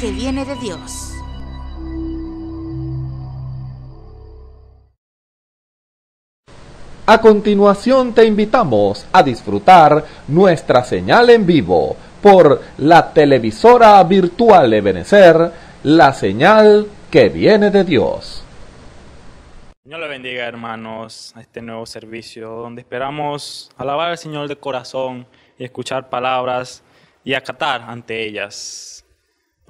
que viene de Dios. A continuación te invitamos a disfrutar nuestra señal en vivo por la televisora virtual Ebenecer, la señal que viene de Dios. Señor le bendiga hermanos a este nuevo servicio donde esperamos alabar al Señor de corazón y escuchar palabras y acatar ante ellas.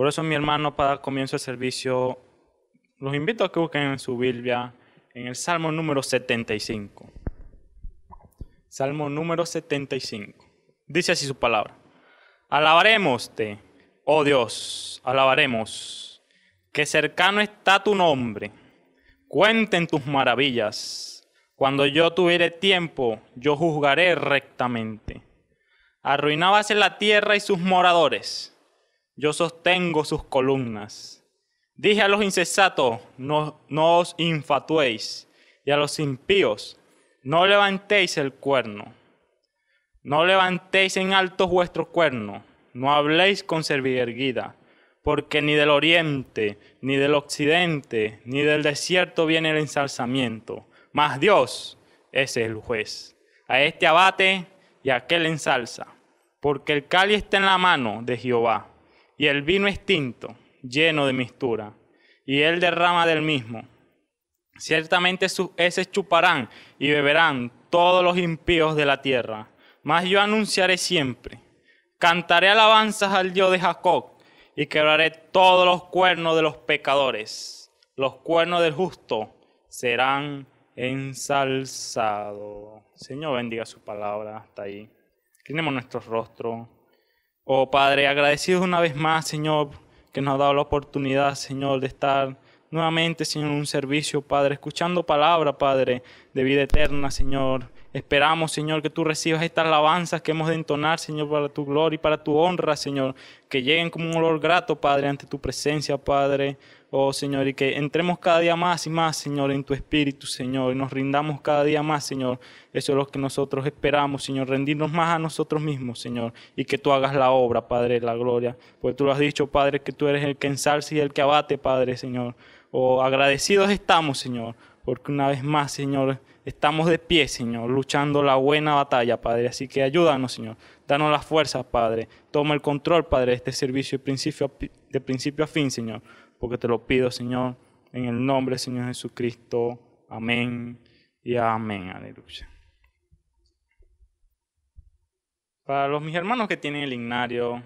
Por eso mi hermano para comienzo al servicio, los invito a que busquen en su Biblia en el Salmo número 75. Salmo número 75. Dice así su palabra. Alabaremoste, oh Dios, alabaremos, que cercano está tu nombre. Cuenten tus maravillas. Cuando yo tuviere tiempo, yo juzgaré rectamente. Arruinabas la tierra y sus moradores yo sostengo sus columnas. Dije a los insensatos, no, os infatuéis, y a los impíos, no levantéis el cuerno. No levantéis en alto vuestro cuerno, no habléis con erguida porque ni del oriente, ni del occidente, ni del desierto viene el ensalzamiento. Mas Dios, es el juez. A este abate y a aquel ensalza, porque el cali está en la mano de Jehová y el vino es tinto, lleno de mistura, y él derrama del mismo. Ciertamente sus chuparán y beberán todos los impíos de la tierra, mas yo anunciaré siempre. Cantaré alabanzas al Dios de Jacob, y quebraré todos los cuernos de los pecadores. Los cuernos del justo serán ensalzados. Señor, bendiga su palabra hasta ahí. Clinemos nuestros rostros. Oh Padre, agradecidos una vez más, Señor, que nos ha dado la oportunidad, Señor, de estar nuevamente, Señor, en un servicio, Padre, escuchando palabra, Padre, de vida eterna, Señor. Esperamos, Señor, que tú recibas estas alabanzas que hemos de entonar, Señor, para tu gloria y para tu honra, Señor. Que lleguen como un olor grato, Padre, ante tu presencia, Padre. Oh Señor, y que entremos cada día más y más, Señor, en tu espíritu, Señor, y nos rindamos cada día más, Señor. Eso es lo que nosotros esperamos, Señor, rendirnos más a nosotros mismos, Señor, y que tú hagas la obra, Padre, la gloria. Porque tú lo has dicho, Padre, que tú eres el que ensalza y el que abate, Padre, Señor. Oh, agradecidos estamos, Señor, porque una vez más, Señor, estamos de pie, Señor, luchando la buena batalla, Padre. Así que ayúdanos, Señor. Danos las fuerzas, Padre. Toma el control, Padre, de este servicio de principio de principio a fin, Señor porque te lo pido, Señor, en el nombre, del Señor Jesucristo. Amén y amén. Aleluya. Para los mis hermanos que tienen el ignario,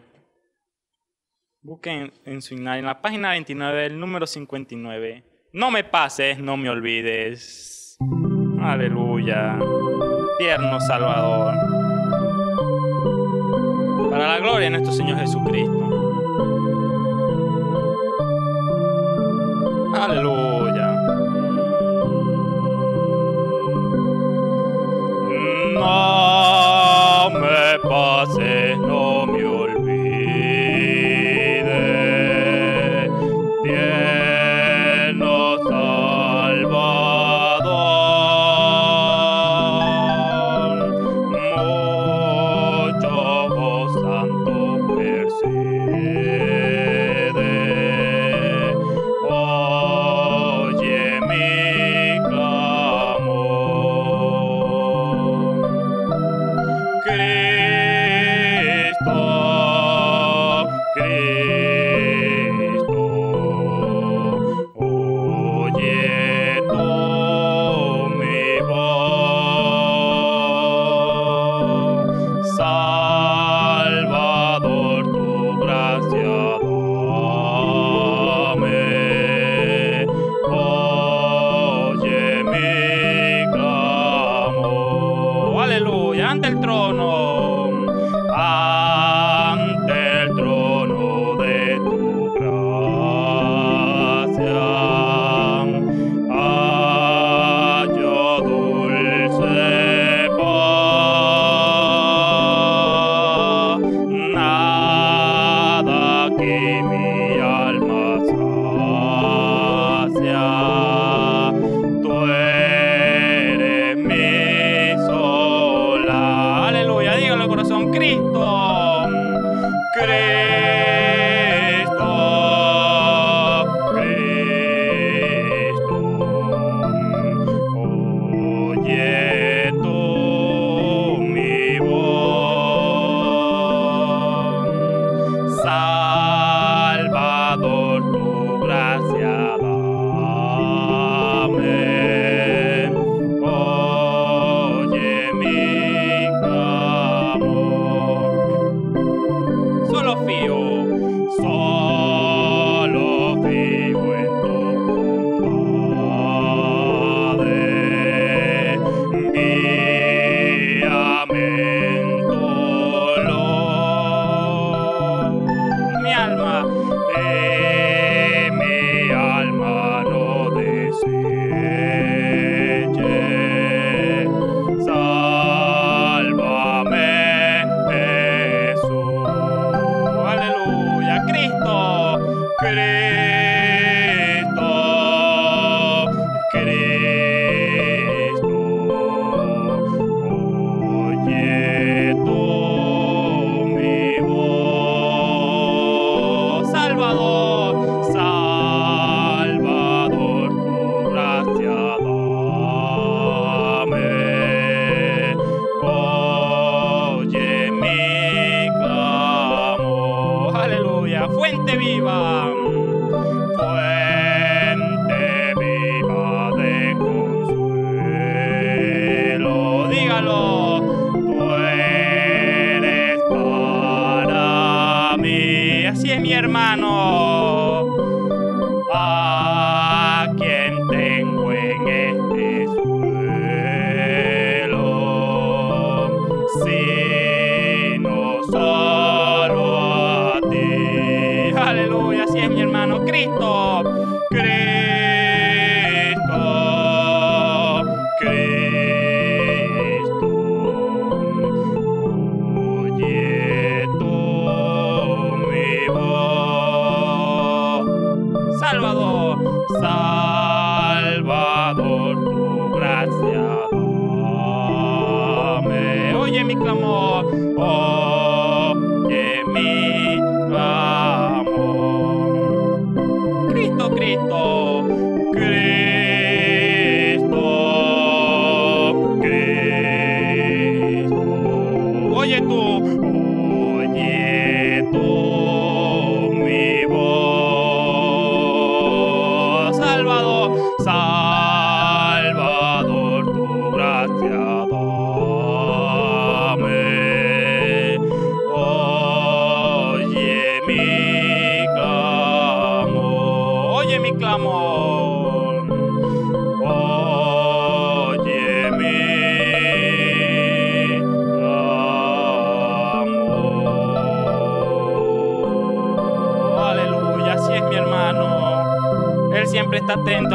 busquen en su ignario, en la página 29, del número 59. No me pases, no me olvides. Aleluya. Tierno Salvador. Para la gloria de nuestro Señor Jesucristo. Aleluya. No me pases, no. Cristo, Cristo.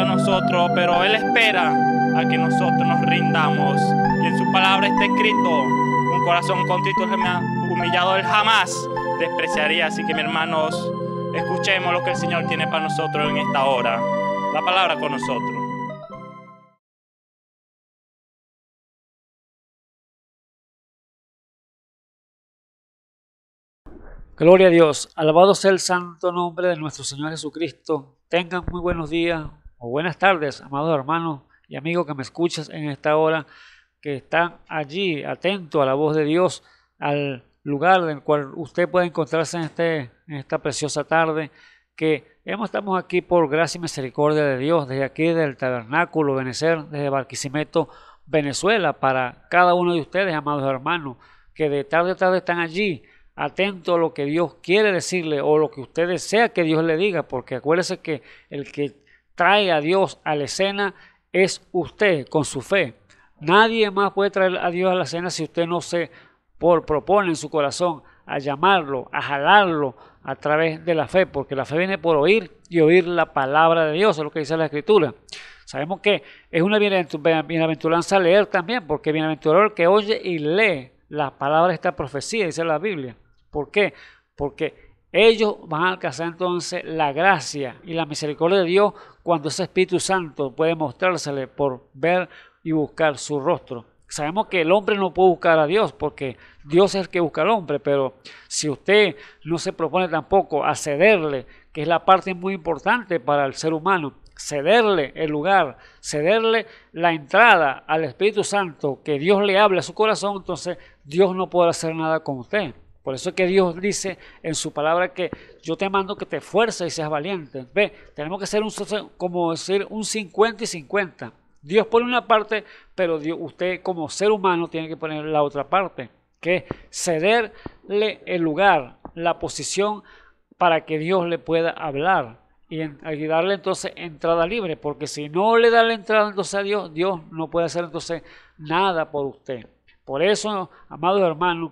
nosotros, pero Él espera a que nosotros nos rindamos. Y en su palabra está escrito, un corazón ha humillado Él jamás despreciaría. Así que mis hermanos, escuchemos lo que el Señor tiene para nosotros en esta hora. La palabra con nosotros. Gloria a Dios, alabado sea el santo nombre de nuestro Señor Jesucristo. Tengan muy buenos días, buenas tardes, amados hermanos y amigos que me escuchas en esta hora, que están allí atento a la voz de Dios, al lugar en el cual usted puede encontrarse en, este, en esta preciosa tarde, que estamos aquí por gracia y misericordia de Dios, desde aquí, del Tabernáculo Benecer, desde Barquisimeto, Venezuela, para cada uno de ustedes, amados hermanos, que de tarde a tarde están allí, atentos a lo que Dios quiere decirle o lo que usted desea que Dios le diga, porque acuérdese que el que trae a Dios a la escena es usted con su fe. Nadie más puede traer a Dios a la escena si usted no se por, propone en su corazón a llamarlo, a jalarlo a través de la fe, porque la fe viene por oír y oír la palabra de Dios, es lo que dice la Escritura. Sabemos que es una bienaventuranza leer también, porque bienaventurado el que oye y lee las palabras de esta profecía, dice la Biblia. ¿Por qué? Porque ellos van a alcanzar entonces la gracia y la misericordia de Dios cuando ese Espíritu Santo puede mostrársele por ver y buscar su rostro. Sabemos que el hombre no puede buscar a Dios porque Dios es el que busca al hombre, pero si usted no se propone tampoco a cederle, que es la parte muy importante para el ser humano, cederle el lugar, cederle la entrada al Espíritu Santo, que Dios le hable a su corazón, entonces Dios no podrá hacer nada con usted. Por eso que Dios dice en su palabra que yo te mando que te fuerces y seas valiente. Ve, tenemos que ser un, como decir un 50 y 50. Dios pone una parte, pero usted como ser humano tiene que poner la otra parte, que es cederle el lugar, la posición para que Dios le pueda hablar y, darle entonces entrada libre, porque si no le da la entrada entonces a Dios, Dios no puede hacer entonces nada por usted. Por eso, amados hermanos,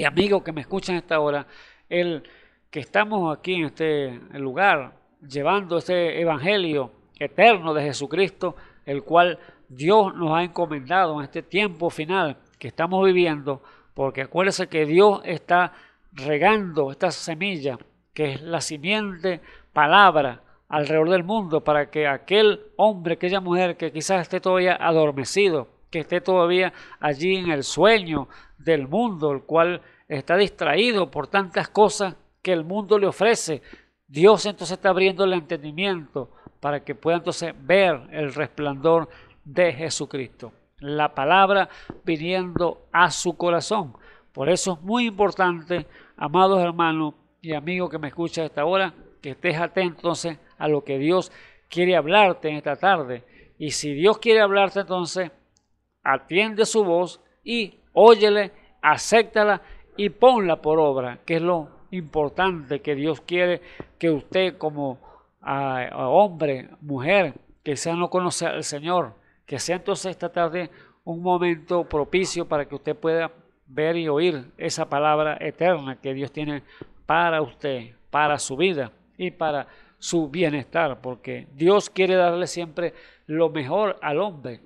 y amigos que me escuchan esta hora, el que estamos aquí en este lugar llevando ese evangelio eterno de Jesucristo, el cual Dios nos ha encomendado en este tiempo final que estamos viviendo, porque acuérdese que Dios está regando esta semilla, que es la simiente palabra alrededor del mundo, para que aquel hombre, aquella mujer que quizás esté todavía adormecido, que esté todavía allí en el sueño del mundo, el cual está distraído por tantas cosas que el mundo le ofrece. Dios entonces está abriendo el entendimiento para que pueda entonces ver el resplandor de Jesucristo. La palabra viniendo a su corazón. Por eso es muy importante, amados hermanos y amigos que me escuchan a esta hora, que estés atento entonces a lo que Dios quiere hablarte en esta tarde. Y si Dios quiere hablarte entonces, atiende su voz y Óyele, acéptala y ponla por obra, que es lo importante que Dios quiere que usted como ah, hombre, mujer, que sea no conocer al Señor, que sea entonces esta tarde un momento propicio para que usted pueda ver y oír esa palabra eterna que Dios tiene para usted, para su vida y para su bienestar, porque Dios quiere darle siempre lo mejor al hombre.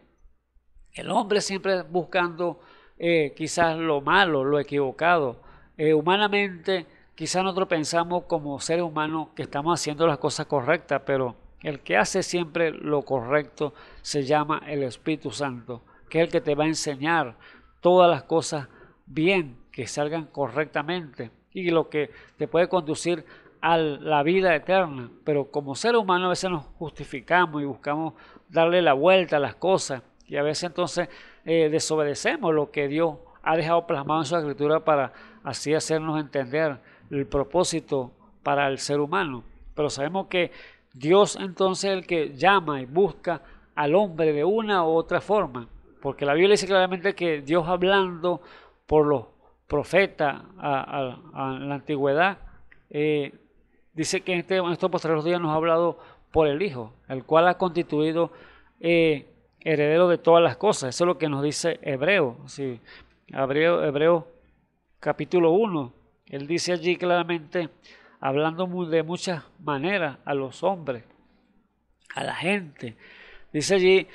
El hombre siempre buscando eh, quizás lo malo, lo equivocado. Eh, humanamente, quizás nosotros pensamos como seres humanos que estamos haciendo las cosas correctas, pero el que hace siempre lo correcto se llama el Espíritu Santo, que es el que te va a enseñar todas las cosas bien, que salgan correctamente y lo que te puede conducir a la vida eterna. Pero como ser humano a veces nos justificamos y buscamos darle la vuelta a las cosas y a veces entonces eh, desobedecemos lo que Dios ha dejado plasmado en su escritura para así hacernos entender el propósito para el ser humano. Pero sabemos que Dios entonces es el que llama y busca al hombre de una u otra forma. Porque la Biblia dice claramente que Dios hablando por los profetas a, la antigüedad, eh, dice que en, este, estos posteriores días nos ha hablado por el Hijo, el cual ha constituido eh, heredero de todas las cosas. Eso es lo que nos dice Hebreo. Sí. Hebreo, Hebreo capítulo 1. Él dice allí claramente, hablando de muchas maneras a los hombres, a la gente. Dice allí,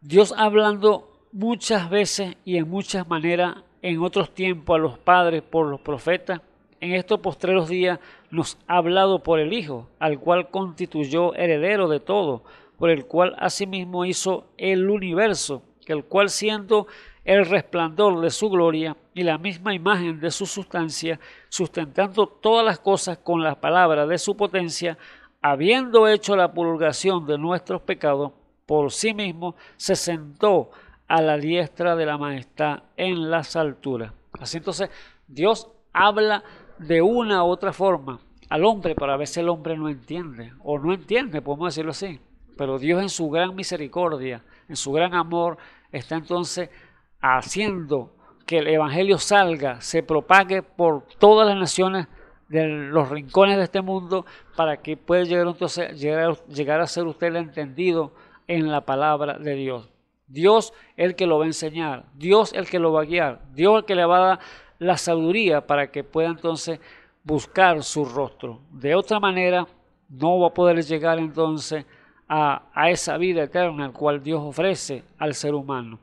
Dios hablando muchas veces y en muchas maneras en otros tiempos a los padres por los profetas, en estos postreros días nos ha hablado por el Hijo, al cual constituyó heredero de todo por el cual asimismo hizo el universo, el cual siendo el resplandor de su gloria y la misma imagen de su sustancia, sustentando todas las cosas con la palabra de su potencia, habiendo hecho la purgación de nuestros pecados, por sí mismo se sentó a la diestra de la majestad en las alturas. Así entonces Dios habla de una u otra forma al hombre, para ver si el hombre no entiende, o no entiende, podemos decirlo así. Pero Dios en su gran misericordia, en su gran amor, está entonces haciendo que el Evangelio salga, se propague por todas las naciones de los rincones de este mundo, para que pueda llegar, entonces, llegar, llegar a ser usted el entendido en la palabra de Dios. Dios el que lo va a enseñar, Dios el que lo va a guiar, Dios el que le va a dar la sabiduría para que pueda entonces buscar su rostro. De otra manera, no va a poder llegar entonces a, esa vida eterna, el cual Dios ofrece al ser humano.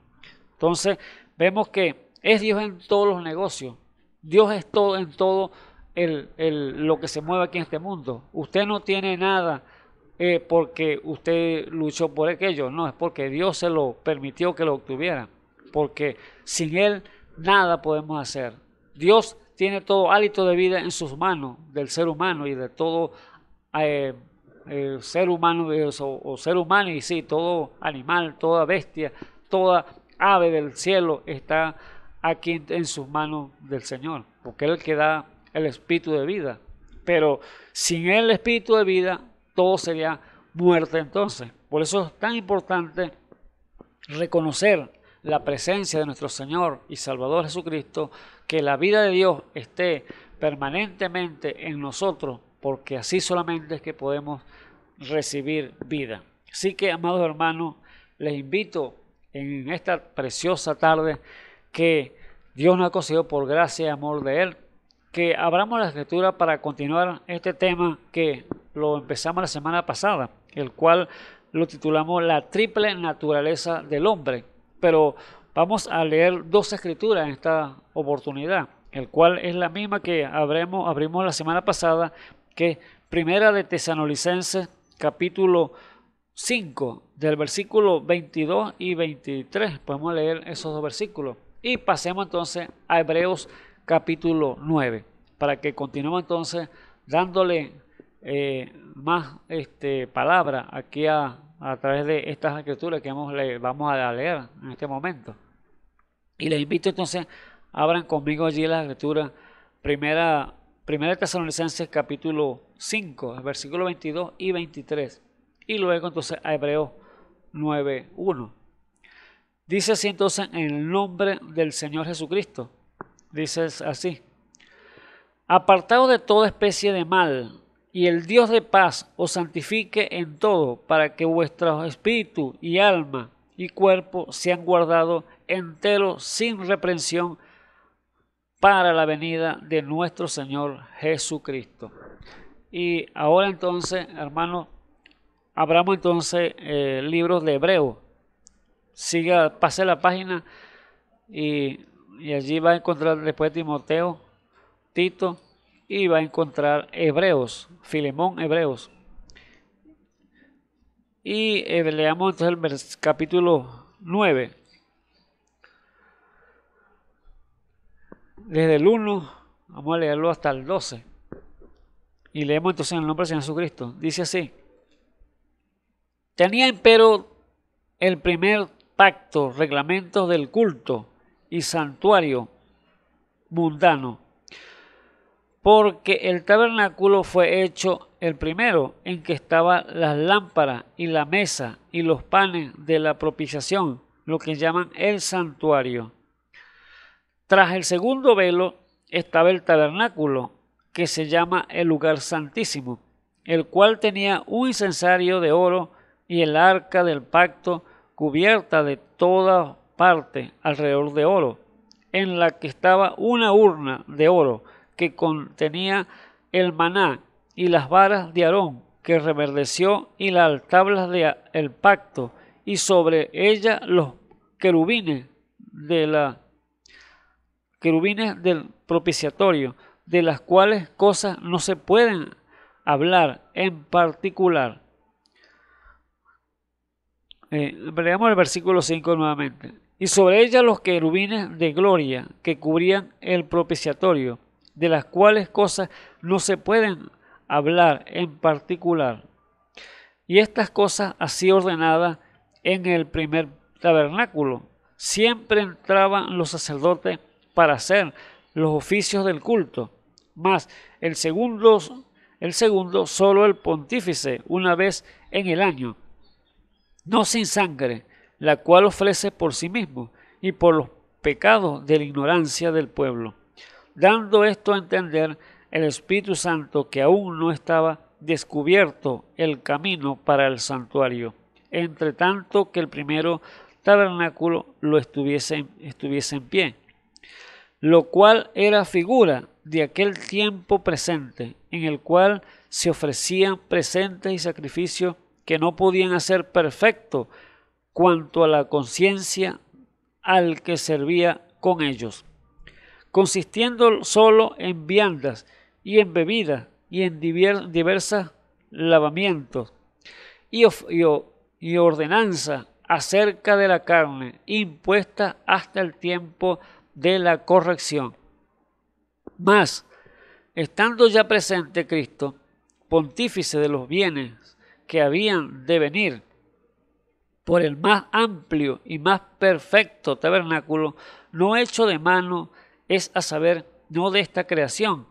Entonces, vemos que es Dios en todos los negocios. Dios es todo en todo el, lo que se mueve aquí en este mundo. Usted no tiene nada eh, porque usted luchó por aquello. No, es porque Dios se lo permitió que lo obtuviera. Porque sin Él nada podemos hacer. Dios tiene todo hálito de vida en sus manos, del ser humano y de todo eh, ser humano o, ser humano, y sí, todo animal, toda bestia, toda ave del cielo está aquí en, en sus manos del Señor, porque Él es el que da el espíritu de vida. Pero sin el espíritu de vida, todo sería muerte entonces. Por eso es tan importante reconocer la presencia de nuestro Señor y Salvador Jesucristo, que la vida de Dios esté permanentemente en nosotros porque así solamente es que podemos recibir vida. Así que, amados hermanos, les invito en esta preciosa tarde que Dios nos ha concedido por gracia y amor de Él, que abramos la escritura para continuar este tema que lo empezamos la semana pasada, el cual lo titulamos La triple naturaleza del hombre. Pero vamos a leer dos escrituras en esta oportunidad, el cual es la misma que abrimos la semana pasada, que Primera de Tesanolicenses, capítulo 5, del versículo 22 y 23. Podemos leer esos dos versículos. Y pasemos entonces a Hebreos capítulo 9, para que continuemos entonces dándole eh, más este, palabra aquí a, través de estas escrituras que vamos, vamos a leer en este momento. Y les invito entonces, abran conmigo allí la escritura primera Primera Tesalonicenses capítulo 5, versículos 22 y 23. Y luego entonces a Hebreos 9, 1. Dice así entonces en el nombre del Señor Jesucristo. Dice así. Apartado de toda especie de mal, y el Dios de paz os santifique en todo, para que vuestro espíritu y alma y cuerpo sean guardados enteros sin reprensión para la venida de nuestro Señor Jesucristo. Y ahora entonces, hermano abramos entonces eh, libros de Hebreo. Siga, pase la página y, y allí va a encontrar después Timoteo, Tito y va a encontrar Hebreos, Filemón Hebreos. Y eh, leamos entonces el capítulo 9 desde el 1, vamos a leerlo hasta el 12. Y leemos entonces en el nombre de Señor Jesucristo. Dice así. Tenía empero el primer pacto, reglamentos del culto y santuario mundano, porque el tabernáculo fue hecho el primero en que estaban las lámparas y la mesa y los panes de la propiciación, lo que llaman el santuario. Tras el segundo velo estaba el tabernáculo, que se llama el lugar santísimo, el cual tenía un incensario de oro y el arca del pacto cubierta de toda parte alrededor de oro, en la que estaba una urna de oro que contenía el maná y las varas de Aarón que reverdeció y las tablas del pacto y sobre ella los querubines de la querubines del propiciatorio, de las cuales cosas no se pueden hablar en particular. Eh, el versículo 5 nuevamente. Y sobre ella los querubines de gloria que cubrían el propiciatorio, de las cuales cosas no se pueden hablar en particular. Y estas cosas así ordenadas en el primer tabernáculo. Siempre entraban los sacerdotes para hacer los oficios del culto, más el segundo, el segundo solo el pontífice una vez en el año, no sin sangre, la cual ofrece por sí mismo y por los pecados de la ignorancia del pueblo, dando esto a entender el Espíritu Santo que aún no estaba descubierto el camino para el santuario, entre tanto que el primero tabernáculo lo estuviese en pie lo cual era figura de aquel tiempo presente, en el cual se ofrecían presentes y sacrificios que no podían hacer perfecto cuanto a la conciencia al que servía con ellos, consistiendo solo en viandas y en bebidas y en diversos lavamientos y, y, y ordenanza acerca de la carne impuesta hasta el tiempo de la corrección. Mas, estando ya presente Cristo, pontífice de los bienes que habían de venir, por el más amplio y más perfecto tabernáculo, no hecho de mano, es a saber, no de esta creación,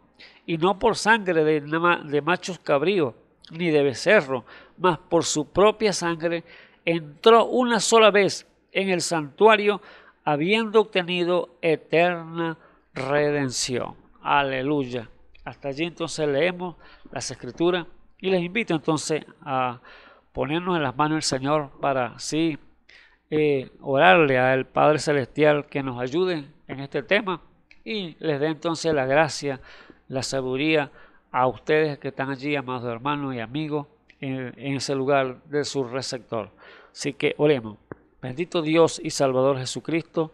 y no por sangre de, de machos cabríos, ni de becerro, mas por su propia sangre, entró una sola vez en el santuario habiendo obtenido eterna redención. Aleluya. Hasta allí entonces leemos las escrituras y les invito entonces a ponernos en las manos del Señor para así eh, orarle al Padre Celestial que nos ayude en este tema y les dé entonces la gracia, la sabiduría a ustedes que están allí, amados hermanos y amigos, en, en ese lugar de su receptor. Así que oremos. Bendito Dios y Salvador Jesucristo,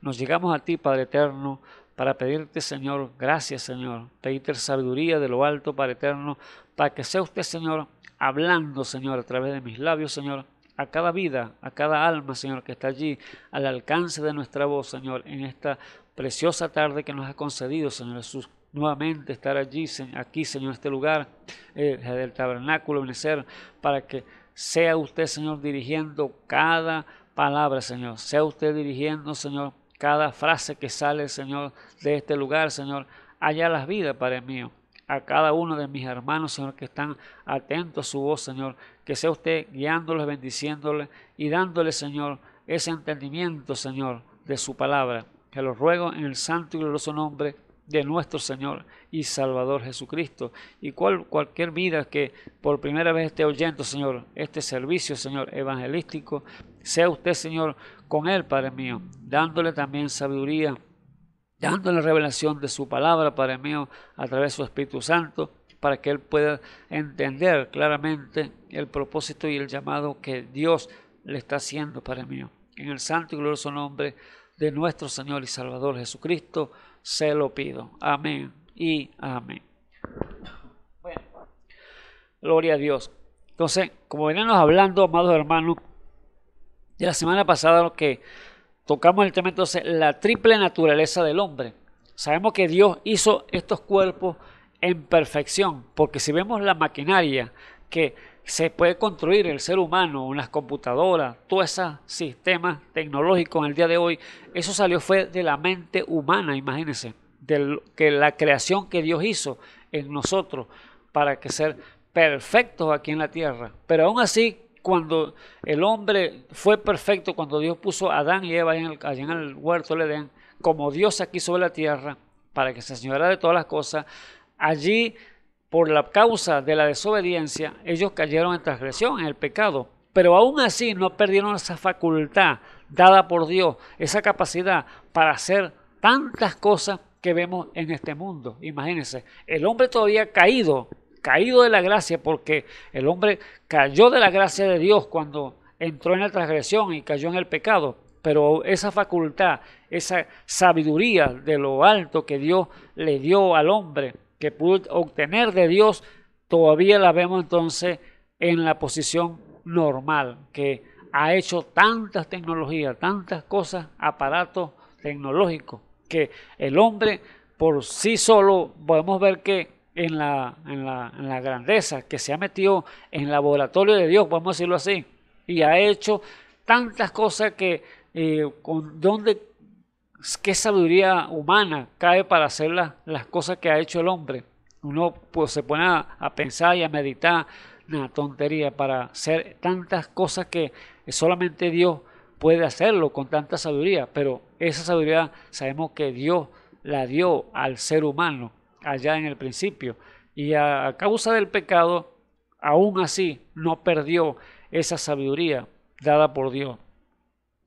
nos llegamos a ti, Padre Eterno, para pedirte, Señor, gracias, Señor, pedirte sabiduría de lo alto, Padre Eterno, para que sea usted, Señor, hablando, Señor, a través de mis labios, Señor, a cada vida, a cada alma, Señor, que está allí, al alcance de nuestra voz, Señor, en esta preciosa tarde que nos ha concedido, Señor Jesús, nuevamente estar allí, aquí, Señor, en este lugar, eh, del tabernáculo, ser para que sea usted, Señor, dirigiendo cada palabra, Señor. Sea usted dirigiendo, Señor, cada frase que sale, Señor, de este lugar, Señor, allá las vidas, Padre mío. A cada uno de mis hermanos, Señor, que están atentos a su voz, Señor. Que sea usted guiándolos, bendiciéndoles y dándoles, Señor, ese entendimiento, Señor, de su palabra. Que lo ruego en el santo y glorioso nombre de nuestro Señor y Salvador Jesucristo. Y cual, cualquier vida que por primera vez esté oyendo, Señor, este servicio, Señor, evangelístico, sea usted, Señor, con él, Padre mío, dándole también sabiduría, dándole revelación de su palabra, Padre mío, a través de su Espíritu Santo, para que él pueda entender claramente el propósito y el llamado que Dios le está haciendo, Padre mío. En el santo y glorioso nombre de nuestro Señor y Salvador Jesucristo, se lo pido. Amén y amén. Bueno, gloria a Dios. Entonces, como venimos hablando, amados hermanos, de la semana pasada que tocamos el tema entonces, la triple naturaleza del hombre. Sabemos que Dios hizo estos cuerpos en perfección, porque si vemos la maquinaria que se puede construir el ser humano, unas computadoras, todos esos sistemas tecnológicos en el día de hoy, eso salió fue de la mente humana, imagínense, de que la creación que Dios hizo en nosotros para que ser perfectos aquí en la tierra. Pero aún así, cuando el hombre fue perfecto, cuando Dios puso a Adán y Eva allá en el, huerto del Edén, como Dios aquí sobre la tierra, para que se señorara de todas las cosas, allí, por la causa de la desobediencia, ellos cayeron en transgresión, en el pecado. Pero aún así no perdieron esa facultad dada por Dios, esa capacidad para hacer tantas cosas que vemos en este mundo. Imagínense, el hombre todavía caído caído de la gracia, porque el hombre cayó de la gracia de Dios cuando entró en la transgresión y cayó en el pecado, pero esa facultad, esa sabiduría de lo alto que Dios le dio al hombre, que pudo obtener de Dios, todavía la vemos entonces en la posición normal, que ha hecho tantas tecnologías, tantas cosas, aparatos tecnológicos, que el hombre por sí solo podemos ver que en la, en, la, grandeza, que se ha metido en el laboratorio de Dios, vamos a decirlo así, y ha hecho tantas cosas que eh, con dónde, qué sabiduría humana cae para hacer las cosas que ha hecho el hombre. Uno pues, se pone a pensar y a meditar una tontería para hacer tantas cosas que solamente Dios puede hacerlo con tanta sabiduría, pero esa sabiduría sabemos que Dios la dio al ser humano allá en el principio. Y a causa del pecado, aún así no perdió esa sabiduría dada por Dios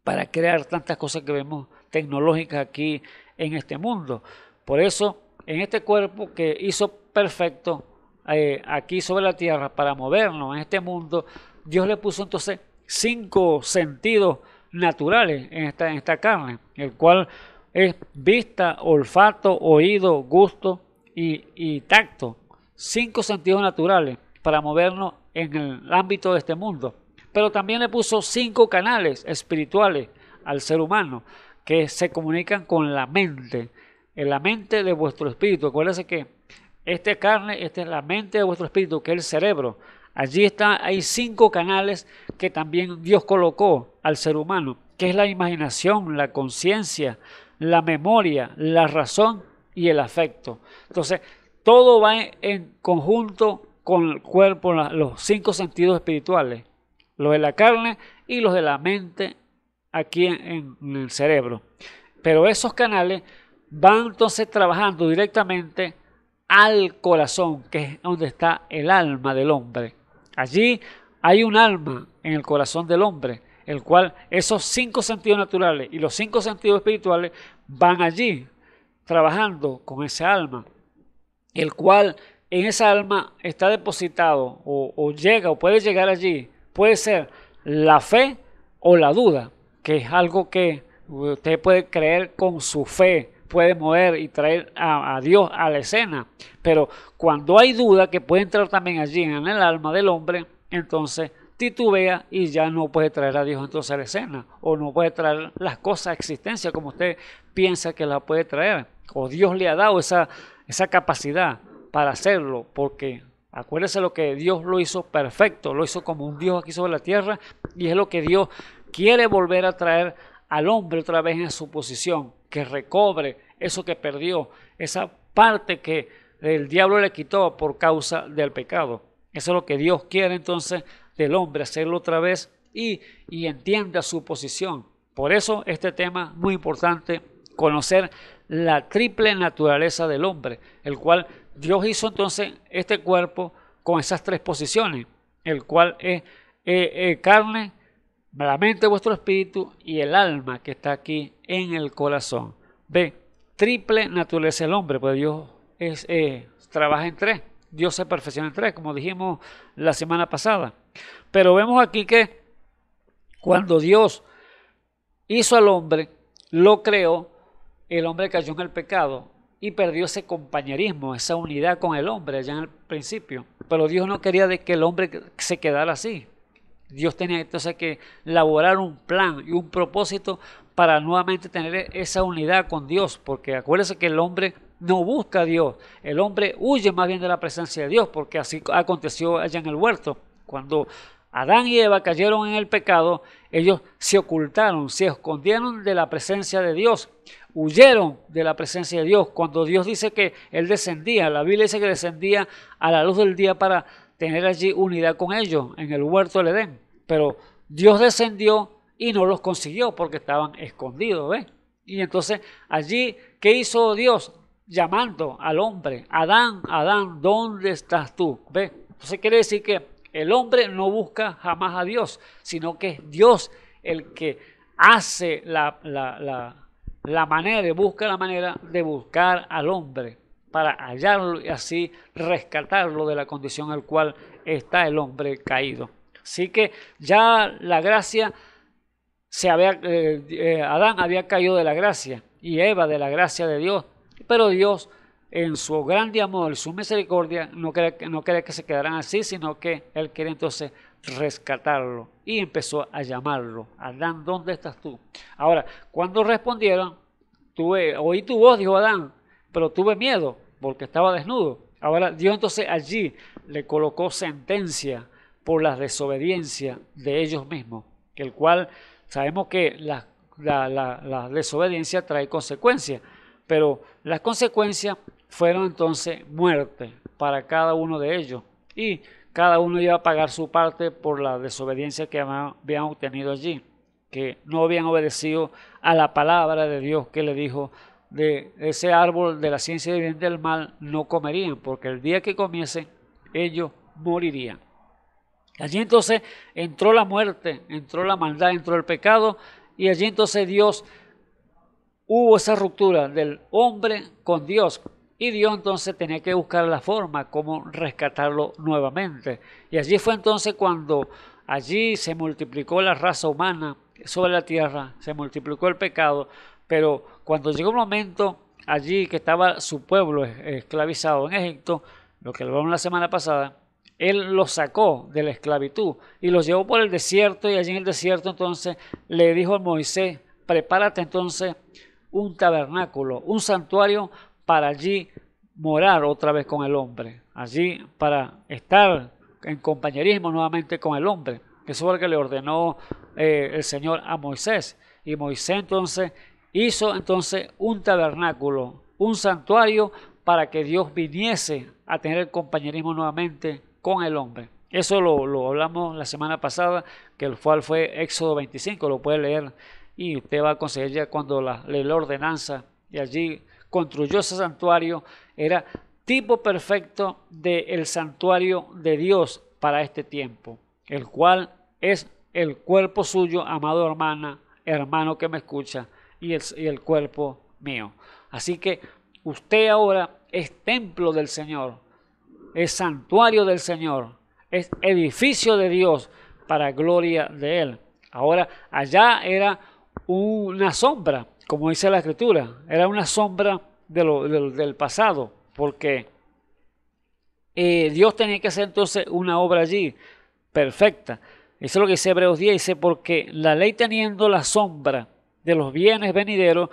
para crear tantas cosas que vemos tecnológicas aquí en este mundo. Por eso, en este cuerpo que hizo perfecto eh, aquí sobre la tierra para movernos en este mundo, Dios le puso entonces cinco sentidos naturales en esta, en esta carne, el cual es vista, olfato, oído, gusto, y, tacto, cinco sentidos naturales para movernos en el ámbito de este mundo. Pero también le puso cinco canales espirituales al ser humano que se comunican con la mente, en la mente de vuestro espíritu. Acuérdense que esta carne, esta es la mente de vuestro espíritu, que es el cerebro. Allí está, hay cinco canales que también Dios colocó al ser humano, que es la imaginación, la conciencia, la memoria, la razón y el afecto. Entonces, todo va en, conjunto con el cuerpo, los cinco sentidos espirituales, los de la carne y los de la mente aquí en el cerebro. Pero esos canales van entonces trabajando directamente al corazón, que es donde está el alma del hombre. Allí hay un alma en el corazón del hombre, el cual esos cinco sentidos naturales y los cinco sentidos espirituales van allí trabajando con ese alma, el cual en esa alma está depositado o, llega o puede llegar allí, puede ser la fe o la duda, que es algo que usted puede creer con su fe, puede mover y traer a, a, Dios a la escena. Pero cuando hay duda que puede entrar también allí en el alma del hombre, entonces titubea y ya no puede traer a Dios entonces a la escena o no puede traer las cosas a existencia como usted piensa que las puede traer o Dios le ha dado esa, esa capacidad para hacerlo porque acuérdese lo que Dios lo hizo perfecto, lo hizo como un Dios aquí sobre la tierra y es lo que Dios quiere volver a traer al hombre otra vez en su posición, que recobre eso que perdió, esa parte que el diablo le quitó por causa del pecado. Eso es lo que Dios quiere entonces del hombre hacerlo otra vez y, entienda su posición. Por eso este tema muy importante, conocer la triple naturaleza del hombre, el cual Dios hizo entonces este cuerpo con esas tres posiciones, el cual es carne, la mente, vuestro espíritu y el alma que está aquí en el corazón. Ve, triple naturaleza del hombre, pues Dios es, eh, trabaja en tres, Dios se perfecciona en tres, como dijimos la semana pasada. Pero vemos aquí que cuando Dios hizo al hombre, lo creó, el hombre cayó en el pecado y perdió ese compañerismo, esa unidad con el hombre allá en el principio. Pero Dios no quería de que el hombre se quedara así. Dios tenía entonces que elaborar un plan y un propósito para nuevamente tener esa unidad con Dios, porque acuérdense que el hombre no busca a Dios, el hombre huye más bien de la presencia de Dios, porque así aconteció allá en el huerto, cuando Adán y Eva cayeron en el pecado, ellos se ocultaron, se escondieron de la presencia de Dios, huyeron de la presencia de Dios. Cuando Dios dice que Él descendía, la Biblia dice que descendía a la luz del día para tener allí unidad con ellos en el huerto del Edén. Pero Dios descendió y no los consiguió porque estaban escondidos, ¿ves? Y entonces allí, ¿qué hizo Dios? Llamando al hombre, Adán, Adán, ¿dónde estás tú? ¿Ves? Entonces quiere decir que el hombre no busca jamás a Dios, sino que es Dios el que hace la, la, la, la manera, busca la manera de buscar al hombre para hallarlo y así rescatarlo de la condición en la cual está el hombre caído. Así que ya la gracia, se eh, eh, Adán había caído de la gracia y Eva de la gracia de Dios, pero Dios en su grande amor, su misericordia, no quería, que se quedaran así, sino que Él quiere entonces rescatarlo y empezó a llamarlo. Adán, ¿dónde estás tú? Ahora, cuando respondieron, oí tu voz, dijo Adán, pero tuve miedo porque estaba desnudo. Ahora Dios entonces allí le colocó sentencia por la desobediencia de ellos mismos, que el cual sabemos que la, la desobediencia trae consecuencias, pero las consecuencias fueron entonces muerte para cada uno de ellos. Y cada uno iba a pagar su parte por la desobediencia que habían obtenido allí, que no habían obedecido a la palabra de Dios que le dijo de ese árbol de la ciencia del bien del mal no comerían, porque el día que comiesen ellos morirían. Allí entonces entró la muerte, entró la maldad, entró el pecado, y allí entonces Dios hubo esa ruptura del hombre con Dios, y Dios entonces tenía que buscar la forma como rescatarlo nuevamente. Y allí fue entonces cuando allí se multiplicó la raza humana sobre la tierra, se multiplicó el pecado, pero cuando llegó un momento allí que estaba su pueblo esclavizado en Egipto, lo que vimos la semana pasada, él los sacó de la esclavitud y los llevó por el desierto y allí en el desierto entonces le dijo a Moisés, prepárate entonces un tabernáculo, un santuario para allí morar otra vez con el hombre, allí para estar en compañerismo nuevamente con el hombre. Eso es lo que le ordenó eh, el Señor a Moisés. Y Moisés entonces hizo entonces un tabernáculo, un santuario para que Dios viniese a tener el compañerismo nuevamente con el hombre. Eso lo, hablamos la semana pasada, que el cual fue Éxodo 25, lo puede leer y usted va a conseguir ya cuando la, lee la ordenanza y allí construyó ese santuario, era tipo perfecto del santuario de Dios para este tiempo, el cual es el cuerpo suyo, amado hermana, hermano que me escucha, y el, y el cuerpo mío. Así que usted ahora es templo del Señor, es santuario del Señor, es edificio de Dios para gloria de Él. Ahora, allá era una sombra, como dice la escritura, era una sombra del pasado, porque eh, Dios tenía que hacer entonces una obra allí perfecta. Eso es lo que dice Hebreos 10, dice, porque la ley teniendo la sombra de los bienes venideros,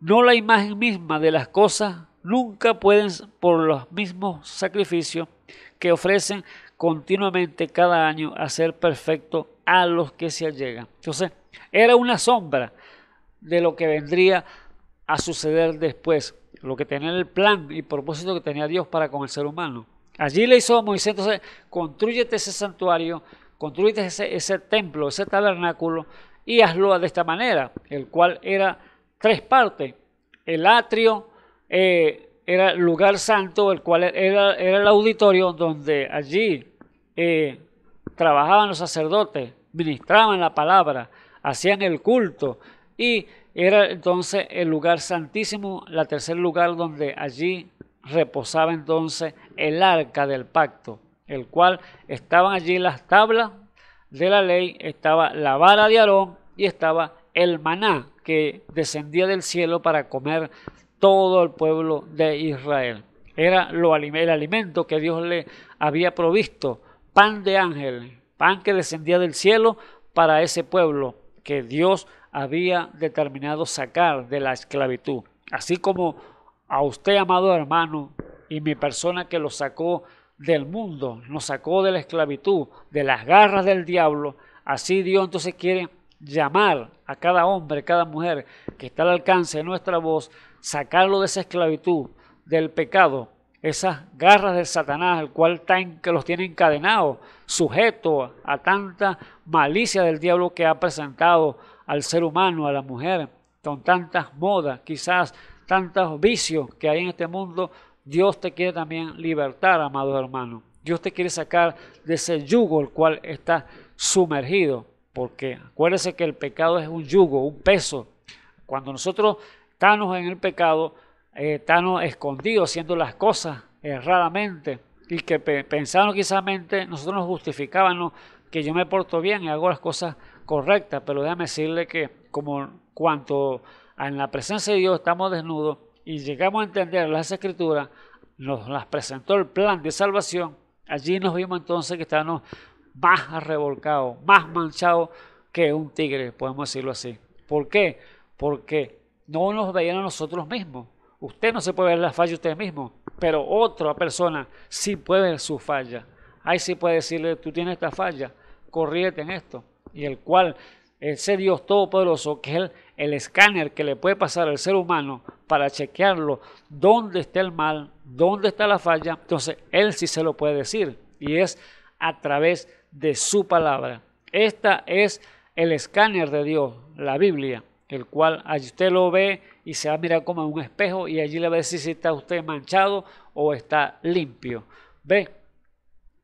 no la imagen misma de las cosas, nunca pueden, por los mismos sacrificios que ofrecen continuamente cada año, hacer perfecto a los que se allegan. Entonces, era una sombra de lo que vendría a suceder después, lo que tenía el plan y propósito que tenía Dios para con el ser humano. Allí le hizo a Moisés, entonces, construyete ese santuario, construyete ese, templo, ese tabernáculo, y hazlo de esta manera, el cual era tres partes. El atrio eh, era el lugar santo, el cual era, el auditorio donde allí eh, trabajaban los sacerdotes, ministraban la palabra, hacían el culto, y era entonces el lugar santísimo, la tercer lugar donde allí reposaba entonces el arca del pacto, el cual estaban allí las tablas de la ley, estaba la vara de Aarón y estaba el maná que descendía del cielo para comer todo el pueblo de Israel. Era lo, el alimento que Dios le había provisto, pan de ángel, pan que descendía del cielo para ese pueblo que Dios había determinado sacar de la esclavitud, así como a usted, amado hermano, y mi persona que lo sacó del mundo, nos sacó de la esclavitud, de las garras del diablo, así Dios entonces quiere llamar a cada hombre, cada mujer que está al alcance de nuestra voz, sacarlo de esa esclavitud, del pecado, esas garras del Satanás, al cual tan, que los tiene encadenados, sujetos a tanta malicia del diablo que ha presentado al ser humano, a la mujer, con tantas modas, quizás tantos vicios que hay en este mundo, Dios te quiere también libertar, amado hermano. Dios te quiere sacar de ese yugo el cual está sumergido, porque acuérdese que el pecado es un yugo, un peso. Cuando nosotros estamos en el pecado, eh, estamos escondidos haciendo las cosas erradamente y que pensamos quizás nosotros nos justificábamos que yo me porto bien y hago las cosas correcta, pero déjame decirle que como cuanto en la presencia de Dios estamos desnudos y llegamos a entender las escrituras, nos las presentó el plan de salvación, allí nos vimos entonces que estábamos más revolcados, más manchados que un tigre, podemos decirlo así. ¿Por qué? Porque no nos veían a nosotros mismos. Usted no se puede ver la falla usted mismo, pero otra persona sí puede ver su falla. Ahí sí puede decirle, tú tienes esta falla, corríete en esto y el cual ese Dios todopoderoso, que es el, escáner que le puede pasar al ser humano para chequearlo, dónde está el mal, dónde está la falla, entonces Él sí se lo puede decir y es a través de su palabra. Esta es el escáner de Dios, la Biblia, el cual allí usted lo ve y se va a mirar como en un espejo y allí le va a decir si está usted manchado o está limpio. ¿Ve?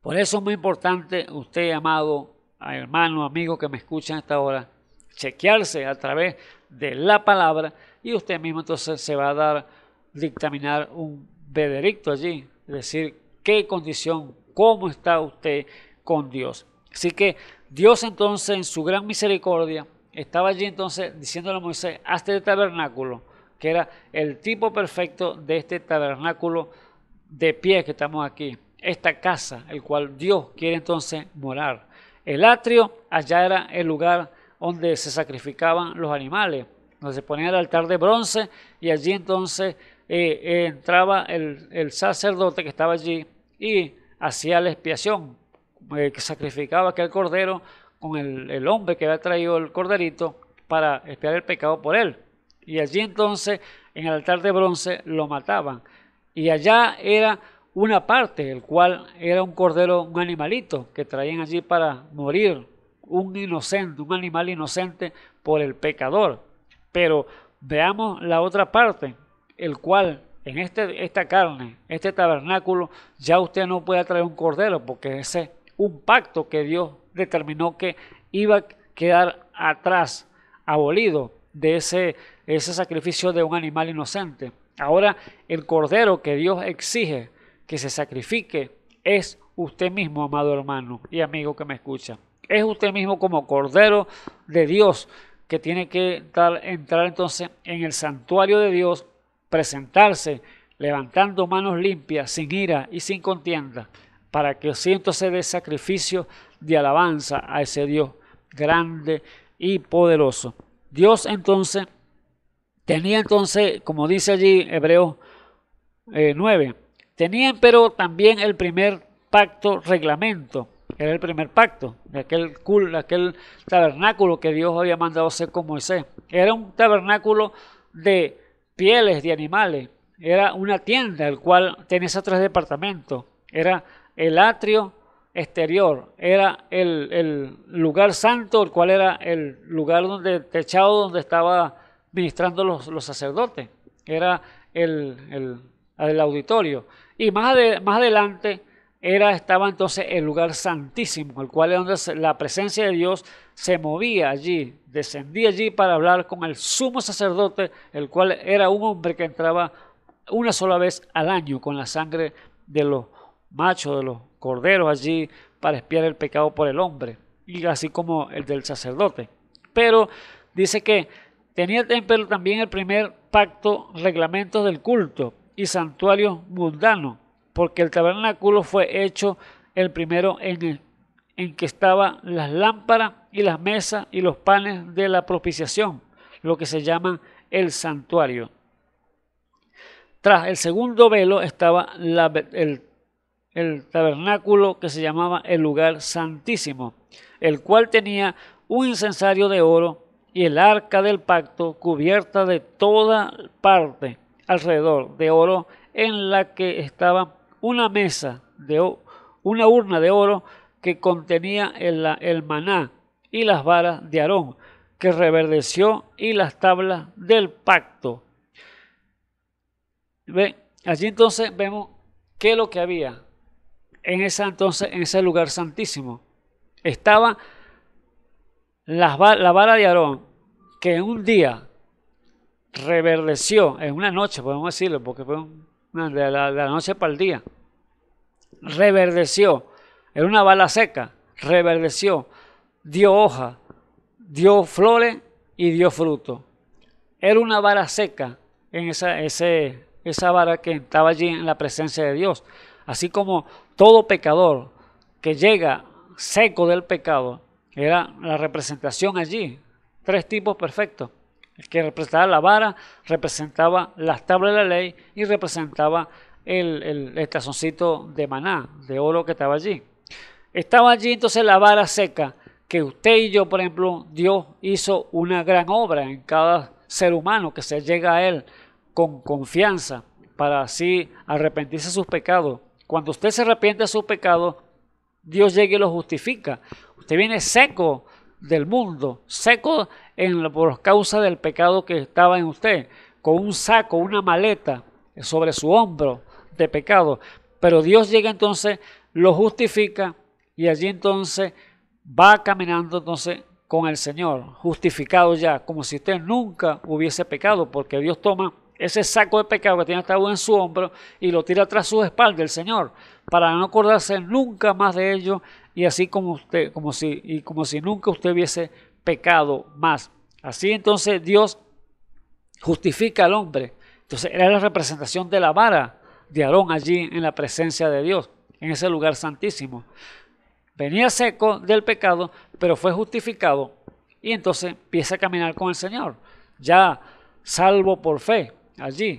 Por eso es muy importante usted, amado Hermano, amigo que me escuchan hasta ahora, chequearse a través de la palabra y usted mismo entonces se va a dar, dictaminar un veredicto allí, es decir, qué condición, cómo está usted con Dios. Así que Dios entonces en su gran misericordia estaba allí entonces diciéndole a Moisés, hazte este el tabernáculo, que era el tipo perfecto de este tabernáculo de pie que estamos aquí, esta casa, el cual Dios quiere entonces morar el atrio, allá era el lugar donde se sacrificaban los animales, donde se ponía el altar de bronce y allí entonces eh, eh, entraba el, sacerdote que estaba allí y hacía la expiación, eh, que sacrificaba aquel cordero con el, el hombre que había traído el corderito para expiar el pecado por él. Y allí entonces en el altar de bronce lo mataban. Y allá era una parte, el cual era un cordero, un animalito que traían allí para morir, un inocente, un animal inocente por el pecador. Pero veamos la otra parte, el cual en este, esta carne, este tabernáculo, ya usted no puede traer un cordero, porque ese es un pacto que Dios determinó que iba a quedar atrás, abolido de ese, ese sacrificio de un animal inocente. Ahora el cordero que Dios exige que se sacrifique es usted mismo, amado hermano y amigo que me escucha. Es usted mismo como cordero de Dios que tiene que entrar entonces en el santuario de Dios, presentarse levantando manos limpias, sin ira y sin contienda, para que siento se dé sacrificio de alabanza a ese Dios grande y poderoso. Dios entonces tenía entonces, como dice allí Hebreos 9, eh, Tenían pero también el primer pacto reglamento, era el primer pacto, de aquel, aquel tabernáculo que Dios había mandado hacer como Moisés. Era un tabernáculo de pieles de animales, era una tienda, el cual tenía esos tres departamentos. Era el atrio exterior, era el, lugar santo, el cual era el lugar donde, techado donde estaba ministrando los, sacerdotes. Era el auditorio y más, más adelante era, estaba entonces el lugar santísimo, el cual es donde la presencia de Dios se movía allí, descendía allí para hablar con el sumo sacerdote, el cual era un hombre que entraba una sola vez al año con la sangre de los machos, de los corderos allí, para espiar el pecado por el hombre, y así como el del sacerdote. Pero dice que tenía también el primer pacto, reglamentos del culto, y santuario mundano porque el tabernáculo fue hecho el primero en, el, en que estaban las lámparas y las mesas y los panes de la propiciación, lo que se llama el santuario. Tras el segundo velo estaba el tabernáculo que se llamaba el lugar santísimo, el cual tenía un incensario de oro y el arca del pacto cubierta de toda parte alrededor de oro en la que estaba una mesa de una urna de oro que contenía el, maná y las varas de Aarón que reverdeció y las tablas del pacto. Allí entonces vemos qué lo que había en ese entonces, en ese lugar santísimo. Estaba la, la vara de Aarón, que en un día reverdeció en una noche, podemos decirlo, porque fue de, la, noche para el día. Reverdeció, era una bala seca, reverdeció, dio hoja, dio flores y dio fruto. Era una vara seca en esa, ese, esa vara que estaba allí en la presencia de Dios. Así como todo pecador que llega seco del pecado, era la representación allí. Tres tipos perfectos el que representaba la vara, representaba las tablas de la ley y representaba el, el, de maná, de oro que estaba allí. Estaba allí entonces la vara seca, que usted y yo, por ejemplo, Dios hizo una gran obra en cada ser humano que se llega a Él con confianza para así arrepentirse de sus pecados. Cuando usted se arrepiente de sus pecados, Dios llega y lo justifica. Usted viene seco del mundo, seco en, por causa del pecado que estaba en usted, con un saco, una maleta sobre su hombro de pecado. Pero Dios llega entonces, lo justifica y allí entonces va caminando entonces con el Señor, justificado ya, como si usted nunca hubiese pecado, porque Dios toma ese saco de pecado que tiene estado en su hombro y lo tira tras su espalda el Señor, para no acordarse nunca más de ello y así como usted, como si, y como si nunca usted hubiese pecado más. Así entonces Dios justifica al hombre. Entonces era la representación de la vara de Aarón allí en la presencia de Dios, en ese lugar santísimo. Venía seco del pecado, pero fue justificado y entonces empieza a caminar con el Señor, ya salvo por fe allí.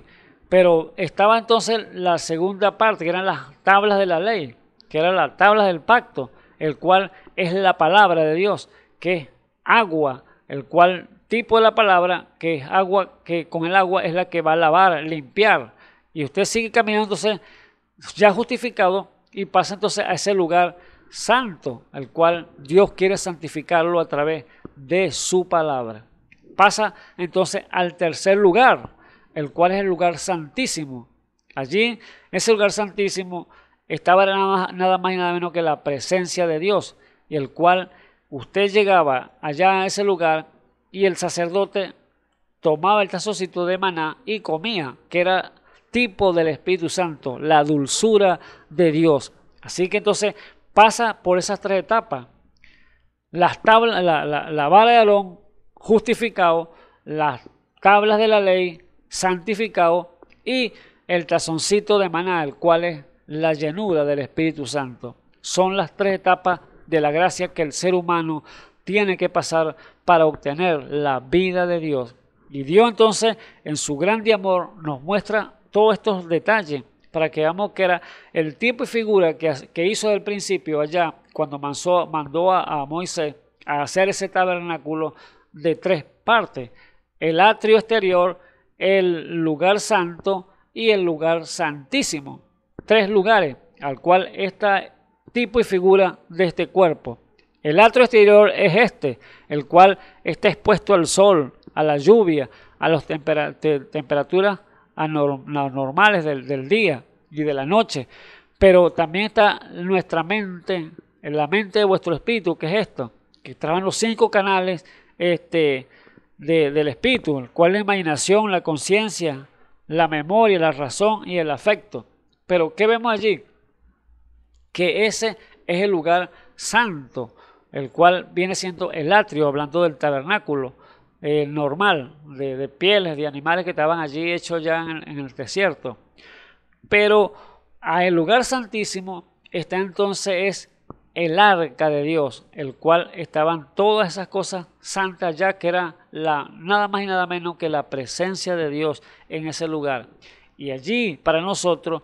Pero estaba entonces la segunda parte, que eran las tablas de la ley, que eran las tablas del pacto, el cual es la palabra de Dios, que es agua, el cual tipo de la palabra, que es agua, que con el agua es la que va a lavar, limpiar. Y usted sigue caminándose ya justificado y pasa entonces a ese lugar santo, al cual Dios quiere santificarlo a través de su palabra. Pasa entonces al tercer lugar, el cual es el lugar santísimo. Allí, ese lugar santísimo, estaba nada más y nada menos que la presencia de Dios, y el cual usted llegaba allá a ese lugar y el sacerdote tomaba el tazoncito de maná y comía, que era tipo del Espíritu Santo, la dulzura de Dios. Así que entonces pasa por esas tres etapas. la, la, la vara de alón justificado, las tablas de la ley, santificado, y el tazoncito de maná, el cual es la llenura del Espíritu Santo. Son las tres etapas de la gracia que el ser humano tiene que pasar para obtener la vida de Dios. Y Dios entonces, en su grande amor, nos muestra todos estos detalles para que veamos que era el tiempo y figura que, hizo del principio allá cuando mandó a Moisés a hacer ese tabernáculo de tres partes. El atrio exterior, el lugar santo y el lugar santísimo tres lugares al cual está tipo y figura de este cuerpo. El otro exterior es este, el cual está expuesto al sol, a la lluvia, a las temperaturas anormales del, del día y de la noche. Pero también está nuestra mente, en la mente de vuestro espíritu, que es esto, que traban los cinco canales este, del espíritu, el cual la imaginación, la conciencia, la memoria, la razón y el afecto. Pero ¿qué vemos allí? Que ese es el lugar santo, el cual viene siendo el atrio, hablando del tabernáculo eh, normal, de, pieles, de animales que estaban allí hechos ya en, el desierto. Pero el lugar santísimo está entonces el arca de Dios, el cual estaban todas esas cosas santas ya que era la nada más y nada menos que la presencia de Dios en ese lugar. Y allí para nosotros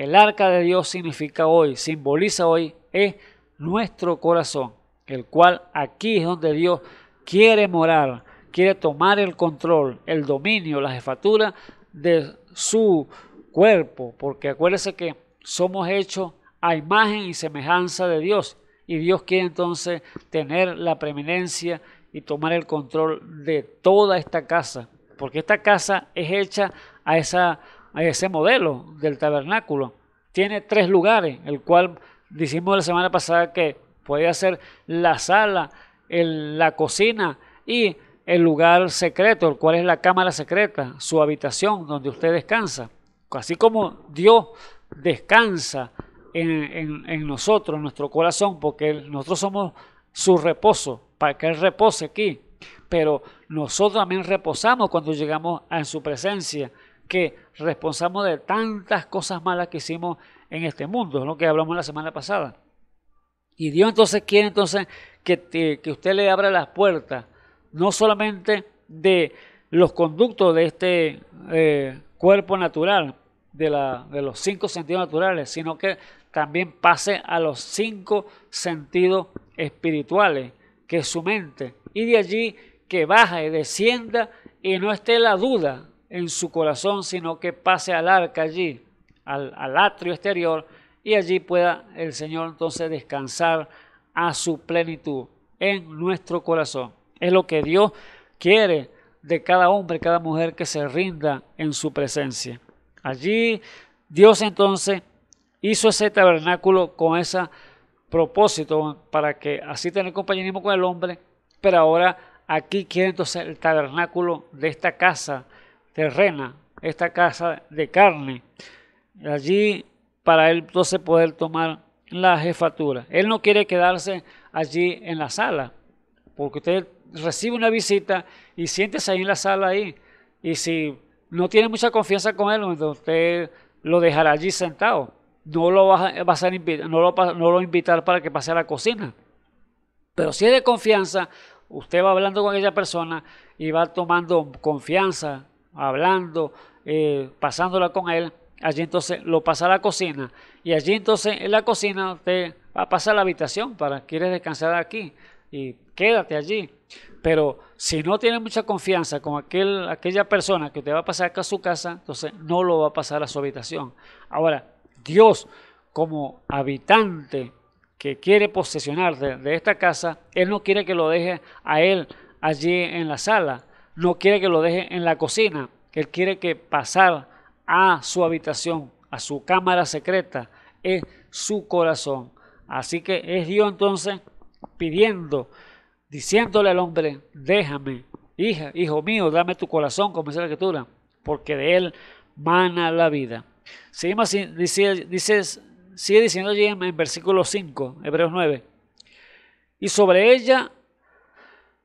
el arca de Dios significa hoy, simboliza hoy, es nuestro corazón, el cual aquí es donde Dios quiere morar, quiere tomar el control, el dominio, la jefatura de su cuerpo, porque acuérdese que somos hechos a imagen y semejanza de Dios, y Dios quiere entonces tener la preeminencia y tomar el control de toda esta casa, porque esta casa es hecha a esa a ese modelo del tabernáculo. Tiene tres lugares, el cual dijimos la semana pasada que podía ser la sala, la cocina y el lugar secreto, el cual es la cámara secreta, su habitación donde usted descansa. Así como Dios descansa en, nosotros, en nuestro corazón, porque nosotros somos su reposo, para que Él repose aquí. Pero nosotros también reposamos cuando llegamos a su presencia que responsamos de tantas cosas malas que hicimos en este mundo, es lo que hablamos la semana pasada. Y Dios entonces quiere entonces que, usted le abra las puertas, no solamente de los conductos de este eh, cuerpo natural, de, la, de los cinco sentidos naturales, sino que también pase a los cinco sentidos espirituales, que es su mente, y de allí que baja y descienda y no esté la duda en su corazón, sino que pase al arca allí, al, atrio exterior, y allí pueda el Señor entonces descansar a su plenitud en nuestro corazón. Es lo que Dios quiere de cada hombre, cada mujer que se rinda en su presencia. Allí Dios entonces hizo ese tabernáculo con ese propósito para que así tener compañerismo con el hombre, pero ahora aquí quiere entonces el tabernáculo de esta casa terrena, esta casa de carne. Allí para él entonces poder tomar la jefatura. Él no quiere quedarse allí en la sala, porque usted recibe una visita y siéntese ahí en la sala ahí. Y si no tiene mucha confianza con él, usted lo dejará allí sentado. No lo va, a, no no lo va a invitar para que pase a la cocina. Pero si es de confianza, usted va hablando con aquella persona y va tomando confianza hablando, eh, pasándola con él. Allí entonces lo pasa a la cocina. Y allí entonces en la cocina te va a pasar a la habitación para quieres descansar aquí y quédate allí. Pero si no tiene mucha confianza con aquel, aquella persona que te va a pasar acá a su casa, entonces no lo va a pasar a su habitación. Ahora, Dios como habitante que quiere posesionarte de esta casa, Él no quiere que lo deje a Él allí en la sala no quiere que lo deje en la cocina, él quiere que pasar a su habitación, a su cámara secreta, es su corazón. Así que es Dios entonces pidiendo, diciéndole al hombre, déjame, hija, hijo mío, dame tu corazón, como dice la escritura, porque de él mana la vida. Seguimos, sigue diciendo allí en, en versículo 5, Hebreos 9. Y sobre ella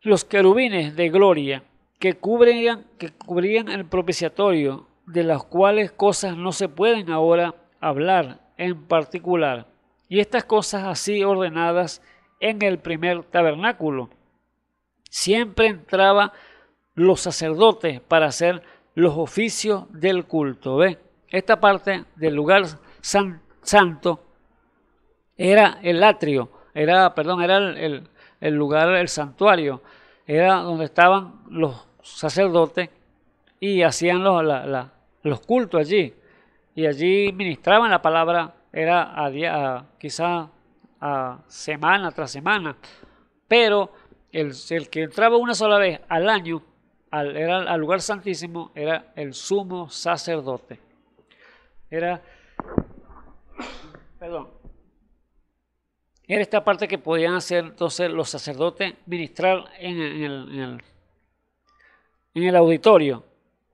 los querubines de gloria que cubrían, que cubrían el propiciatorio, de las cuales cosas no se pueden ahora hablar en particular, y estas cosas así ordenadas en el primer tabernáculo. Siempre entraba los sacerdotes para hacer los oficios del culto. ¿Ve? Esta parte del lugar santo era el atrio, era, perdón, era el lugar, el santuario era donde estaban los sacerdotes y hacían los, los cultos allí. Y allí ministraban la palabra, era a, quizá a semana tras semana. Pero el, el, que entraba una sola vez al año al, era, al lugar santísimo era el sumo sacerdote. Era, perdón, era esta parte que podían hacer entonces los sacerdotes ministrar en el, auditorio.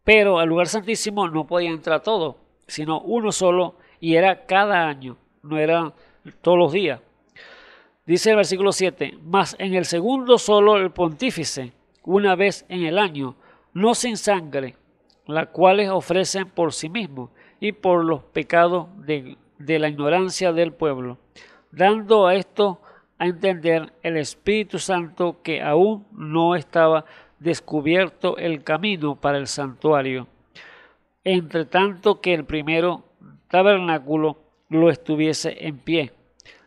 Pero al lugar santísimo no podían entrar todos, sino uno solo y era cada año, no era todos los días. Dice el versículo 7, mas en el segundo solo el pontífice, una vez en el año, no sin sangre, las cuales ofrecen por sí mismo y por los pecados de la ignorancia del pueblo, dando a esto a entender el Espíritu Santo que aún no estaba descubierto el camino para el santuario, entre tanto que el primero tabernáculo lo estuviese en pie,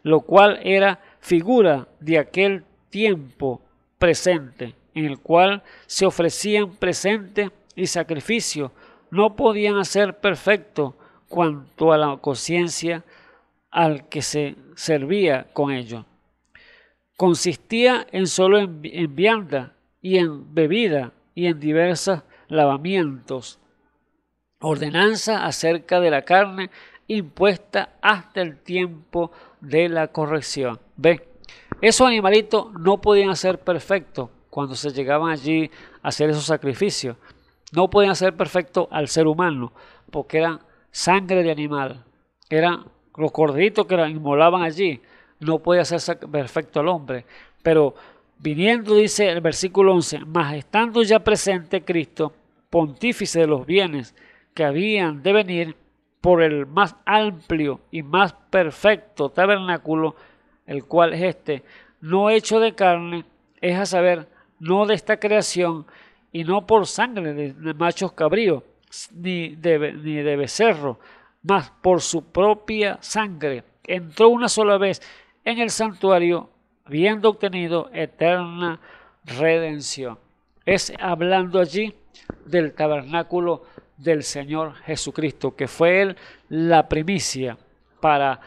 lo cual era figura de aquel tiempo presente, en el cual se ofrecían presente y sacrificio, no podían hacer perfecto cuanto a la conciencia al que se servía con ello. Consistía en solo en, vianda y en bebida y en diversos lavamientos. Ordenanza acerca de la carne impuesta hasta el tiempo de la corrección. Ve, esos animalitos no podían ser perfectos cuando se llegaban allí a hacer esos sacrificios. No podían ser perfectos al ser humano porque era sangre de animal, Era los corderitos que inmolaban allí, no puede ser perfecto al hombre. Pero viniendo, dice el versículo 11, mas estando ya presente Cristo, pontífice de los bienes que habían de venir por el más amplio y más perfecto tabernáculo, el cual es este, no hecho de carne, es a saber, no de esta creación, y no por sangre de, machos cabríos, ni de, ni de becerro, mas por su propia sangre entró una sola vez en el santuario, habiendo obtenido eterna redención. Es hablando allí del tabernáculo del Señor Jesucristo, que fue él la primicia para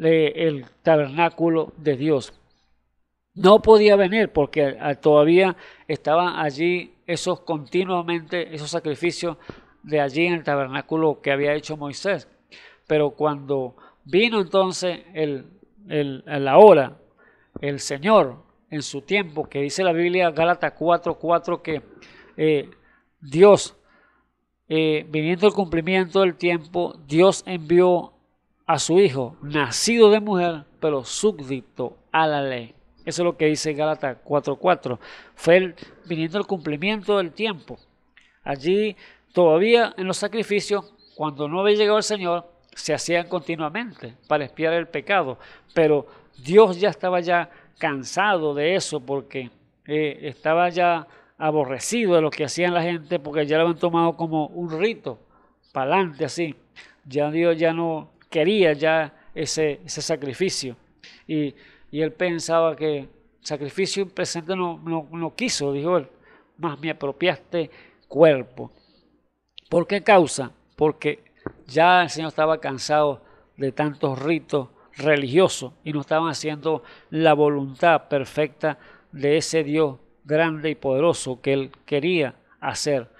el tabernáculo de Dios. No podía venir porque ah, todavía estaban allí esos continuamente, esos sacrificios de allí en el tabernáculo que había hecho Moisés. Pero cuando vino entonces el, el, la hora, el Señor en su tiempo, que dice la Biblia Gálatas 4:4 que eh, Dios, eh, viniendo el cumplimiento del tiempo, Dios envió a su hijo, nacido de mujer, pero súbdito a la ley. Eso es lo que dice Gálatas 4:4. Fue el, viniendo el cumplimiento del tiempo. Allí todavía en los sacrificios, cuando no había llegado el Señor, se hacían continuamente para espiar el pecado, pero Dios ya estaba ya cansado de eso porque eh, estaba ya aborrecido de lo que hacían la gente porque ya lo habían tomado como un rito, para adelante así. Ya Dios ya no quería ya ese, ese sacrificio. Y, él pensaba que sacrificio presente no, no quiso, dijo él, más me apropiaste cuerpo. ¿Por qué causa? Porque ya el Señor estaba cansado de tantos ritos religiosos y no estaban haciendo la voluntad perfecta de ese Dios grande y poderoso que él quería hacer.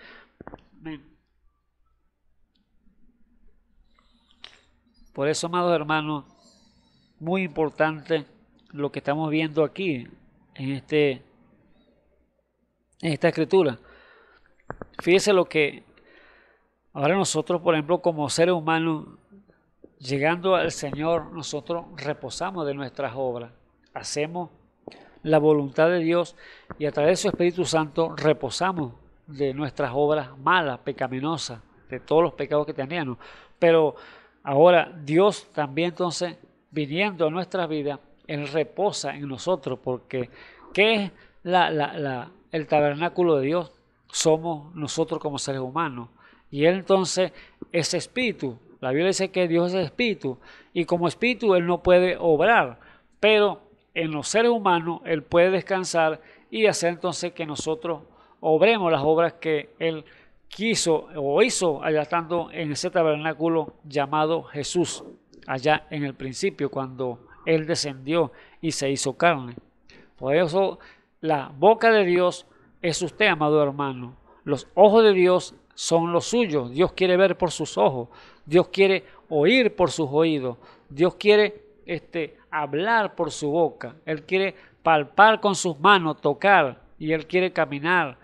Por eso, amados hermanos, muy importante lo que estamos viendo aquí en, este, en esta escritura. Fíjese lo que Ahora nosotros, por ejemplo, como seres humanos, llegando al Señor, nosotros reposamos de nuestras obras, hacemos la voluntad de Dios y a través de su Espíritu Santo reposamos de nuestras obras malas, pecaminosas, de todos los pecados que teníamos. Pero ahora Dios también entonces, viniendo a nuestra vida, Él reposa en nosotros, porque ¿qué es la, la, el tabernáculo de Dios? Somos nosotros como seres humanos y él entonces es espíritu. La Biblia dice que Dios es espíritu. Y como espíritu él no puede obrar. Pero en los seres humanos él puede descansar y hacer entonces que nosotros obremos las obras que él quiso o hizo allá estando en ese tabernáculo llamado Jesús, allá en el principio, cuando él descendió y se hizo carne. Por eso la boca de Dios es usted, amado hermano. Los ojos de Dios son los suyos. Dios quiere ver por sus ojos, Dios quiere oír por sus oídos, Dios quiere este, hablar por su boca, Él quiere palpar con sus manos, tocar y Él quiere caminar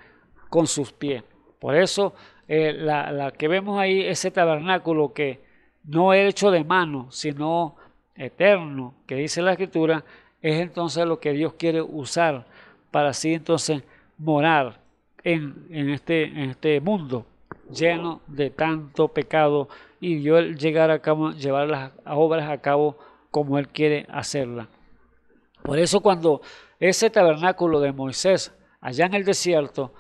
con sus pies. Por eso eh, la, que vemos ahí, ese tabernáculo que no es hecho de mano, sino eterno, que dice la escritura, es entonces lo que Dios quiere usar para así entonces morar en, en, este, en este mundo lleno de tanto pecado y dio el llegar a llevar las obras a cabo como Él quiere hacerlas. Por eso cuando ese tabernáculo de Moisés allá en el desierto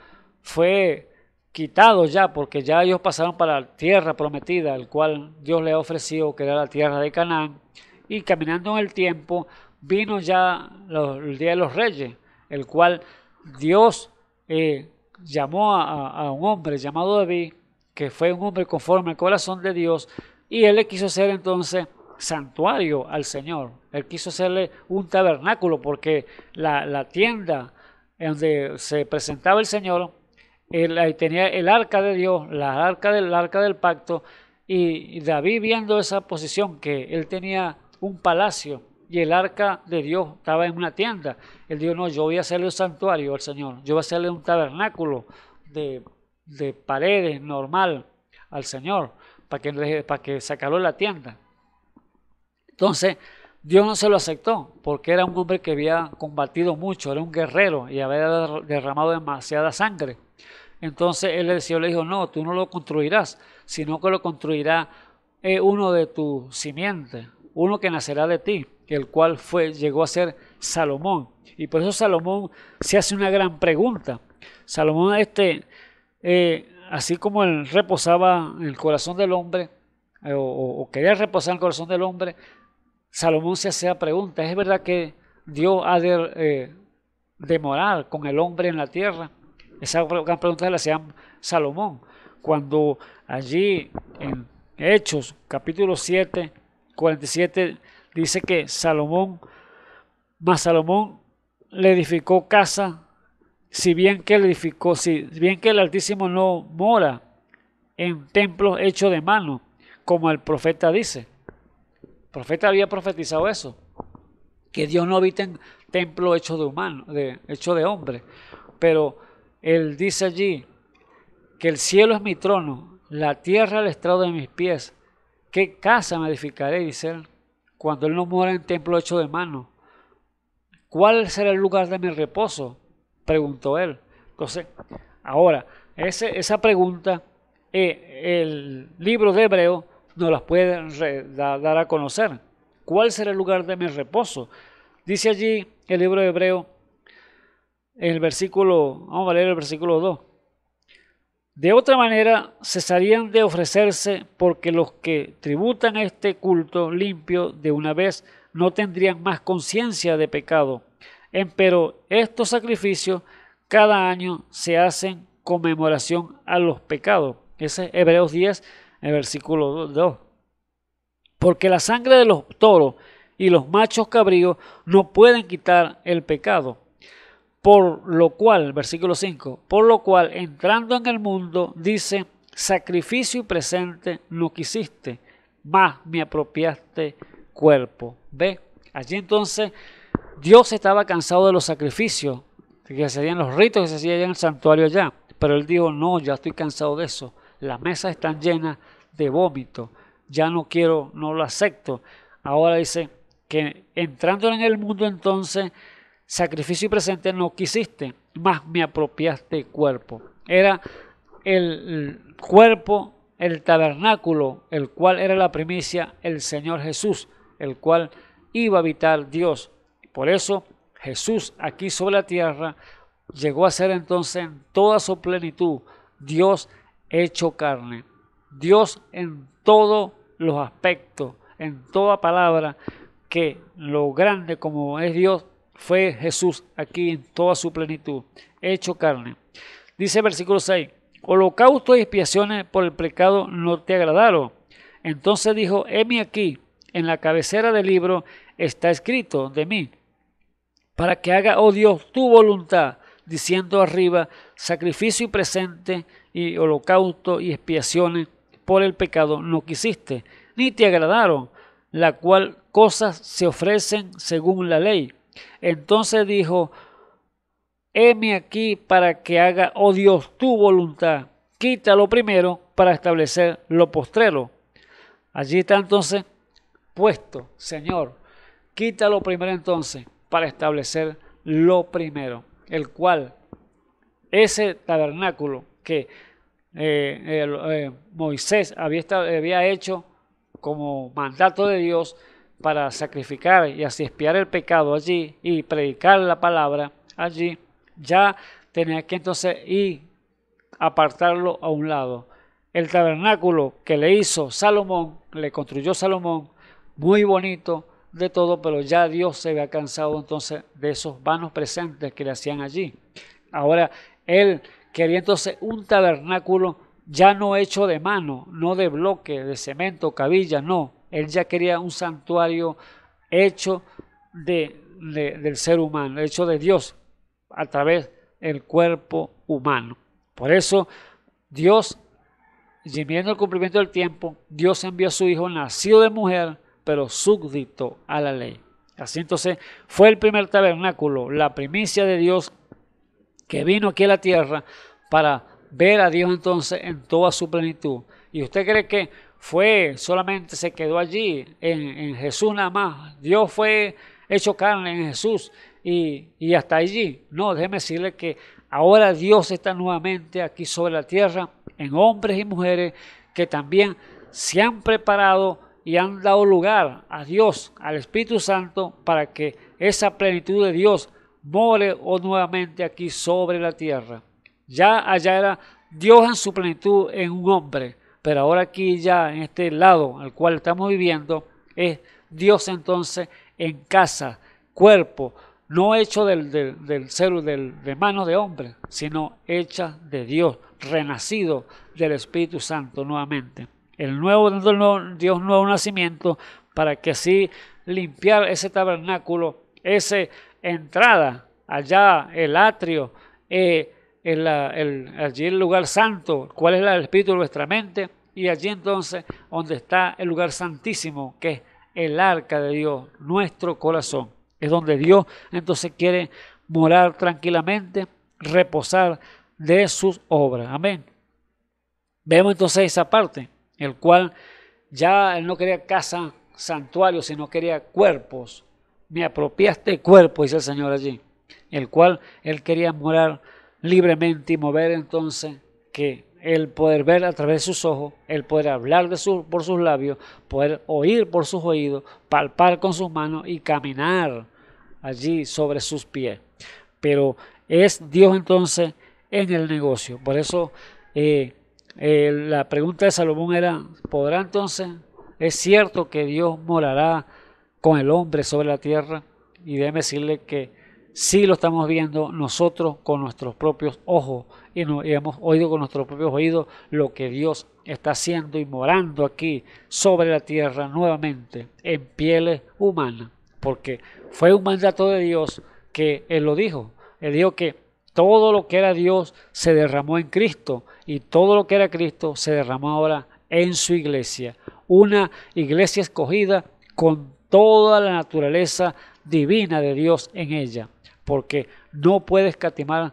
fue quitado ya, porque ya ellos pasaron para la tierra prometida, el cual Dios le ha ofrecido, que era la tierra de Canaán, y caminando en el tiempo vino ya el Día de los Reyes, el cual Dios eh, llamó a, un hombre llamado David, que fue un hombre conforme al corazón de Dios, y él le quiso hacer entonces santuario al Señor. Él quiso hacerle un tabernáculo porque la, la tienda donde se presentaba el Señor, él, ahí tenía el arca de Dios, la arca del, arca del pacto, y David viendo esa posición que él tenía un palacio y el arca de Dios estaba en una tienda. Él dijo, no, yo voy a hacerle un santuario al Señor, yo voy a hacerle un tabernáculo de, de paredes normal al Señor, para que, para que sacarlo de la tienda. Entonces, Dios no se lo aceptó, porque era un hombre que había combatido mucho, era un guerrero y había derramado demasiada sangre. Entonces él, le dijo, no, tú no lo construirás, sino que lo construirá eh, uno de tus simiente uno que nacerá de ti el cual fue, llegó a ser Salomón. Y por eso Salomón se hace una gran pregunta. Salomón, este, eh, así como él reposaba en el corazón del hombre, eh, o, quería reposar en el corazón del hombre, Salomón se hacía pregunta: ¿Es verdad que Dios ha de eh, demorar con el hombre en la tierra? Esa gran pregunta la hacía Salomón. Cuando allí en Hechos, capítulo 7, 47, dice que Salomón, más Salomón le edificó casa, si bien que edificó, si bien que el Altísimo no mora en templos hechos de mano, como el profeta dice. El profeta había profetizado eso, que Dios no habita en templo hecho de humano, de, hecho de hombre. Pero él dice allí que el cielo es mi trono, la tierra el estrado de mis pies. ¿Qué casa me edificaré? Dice él cuando Él no muera en templo hecho de mano. ¿Cuál será el lugar de mi reposo? Preguntó Él. Entonces, ahora, esa pregunta, eh, el libro de Hebreo nos la puede dar a conocer. ¿Cuál será el lugar de mi reposo? Dice allí el libro de Hebreo, el versículo, vamos a leer el versículo 2. De otra manera, cesarían de ofrecerse porque los que tributan este culto limpio de una vez no tendrían más conciencia de pecado. Empero estos sacrificios cada año se hacen conmemoración a los pecados. Ese es Hebreos 10, el versículo 2. Porque la sangre de los toros y los machos cabríos no pueden quitar el pecado. Por lo cual, versículo 5, por lo cual entrando en el mundo, dice, sacrificio y presente no quisiste, más me apropiaste cuerpo. ¿Ve? Allí entonces Dios estaba cansado de los sacrificios que se hacían, los ritos que se hacían en el santuario allá. Pero él dijo, no, ya estoy cansado de eso. Las mesas están llenas de vómito. Ya no quiero, no lo acepto. Ahora dice que entrando en el mundo entonces sacrificio y presente no quisiste, más me apropiaste cuerpo. Era el cuerpo, el tabernáculo, el cual era la primicia, el Señor Jesús, el cual iba a habitar Dios. Por eso Jesús aquí sobre la tierra llegó a ser entonces en toda su plenitud Dios hecho carne, Dios en todos los aspectos, en toda palabra, que lo grande como es Dios fue Jesús aquí en toda su plenitud, hecho carne. Dice el versículo 6, holocausto y expiaciones por el pecado no te agradaron. Entonces dijo, heme aquí, en la cabecera del libro está escrito de mí, para que haga, oh Dios, tu voluntad, diciendo arriba, sacrificio y presente y holocausto y expiaciones por el pecado no quisiste, ni te agradaron, la cual cosas se ofrecen según la ley. Entonces dijo, heme aquí para que haga, oh Dios, tu voluntad. Quita lo primero para establecer lo postrero. Allí está entonces puesto, Señor, quita lo primero entonces para establecer lo primero, el cual ese tabernáculo que eh, eh, Moisés había, había hecho como mandato de Dios, para sacrificar y así espiar el pecado allí y predicar la palabra allí, ya tenía que entonces ir apartarlo a un lado. El tabernáculo que le hizo Salomón, le construyó Salomón, muy bonito de todo, pero ya Dios se había cansado entonces de esos vanos presentes que le hacían allí. Ahora, él quería entonces un tabernáculo ya no hecho de mano, no de bloque, de cemento, cabilla, no, él ya quería un santuario hecho de, del ser humano, hecho de Dios, a través del cuerpo humano. Por eso Dios, viendo el cumplimiento del tiempo, Dios envió a su hijo nacido de mujer, pero súbdito a la ley. Así entonces fue el primer tabernáculo, la primicia de Dios que vino aquí a la tierra para ver a Dios entonces en toda su plenitud. ¿Y usted cree que fue, solamente se quedó allí, en, Jesús nada más. Dios fue hecho carne en Jesús y, hasta allí. No, déjeme decirle que ahora Dios está nuevamente aquí sobre la tierra, en hombres y mujeres que también se han preparado y han dado lugar a Dios, al Espíritu Santo, para que esa plenitud de Dios more o nuevamente aquí sobre la tierra. Ya allá era Dios en su plenitud en un hombre, pero ahora aquí ya en este lado al cual estamos viviendo es Dios entonces en casa, cuerpo, no hecho del, ser, del, de mano de hombre, sino hecha de Dios, renacido del Espíritu Santo nuevamente. El nuevo, Dios nuevo nacimiento para que así limpiar ese tabernáculo, esa entrada allá, el atrio, eh, allí el lugar santo, cuál es el espíritu de nuestra mente, y allí entonces donde está el lugar santísimo, que es el arca de Dios, nuestro corazón. Es donde Dios entonces quiere morar tranquilamente, reposar de sus obras. Amén. Vemos entonces esa parte, el cual ya él no quería casa, santuario, sino quería cuerpos. Me apropiaste cuerpo, dice el Señor allí, el cual él quería morar libremente y mover entonces que el poder ver a través de sus ojos, el poder hablar por sus labios, poder oír por sus oídos, palpar con sus manos y caminar allí sobre sus pies. Pero es Dios entonces en el negocio. Por eso eh, eh, la pregunta de Salomón era, ¿podrá entonces, es cierto que Dios morará con el hombre sobre la tierra? Y déjeme decirle que sí lo estamos viendo nosotros con nuestros propios ojos y, no, hemos oído con nuestros propios oídos lo que Dios está haciendo y morando aquí sobre la tierra nuevamente en pieles humanas, porque fue un mandato de Dios que Él lo dijo. Él dijo que todo lo que era Dios se derramó en Cristo y todo lo que era Cristo se derramó ahora en su iglesia. Una iglesia escogida con toda la naturaleza divina de Dios en ella porque no puede escatimar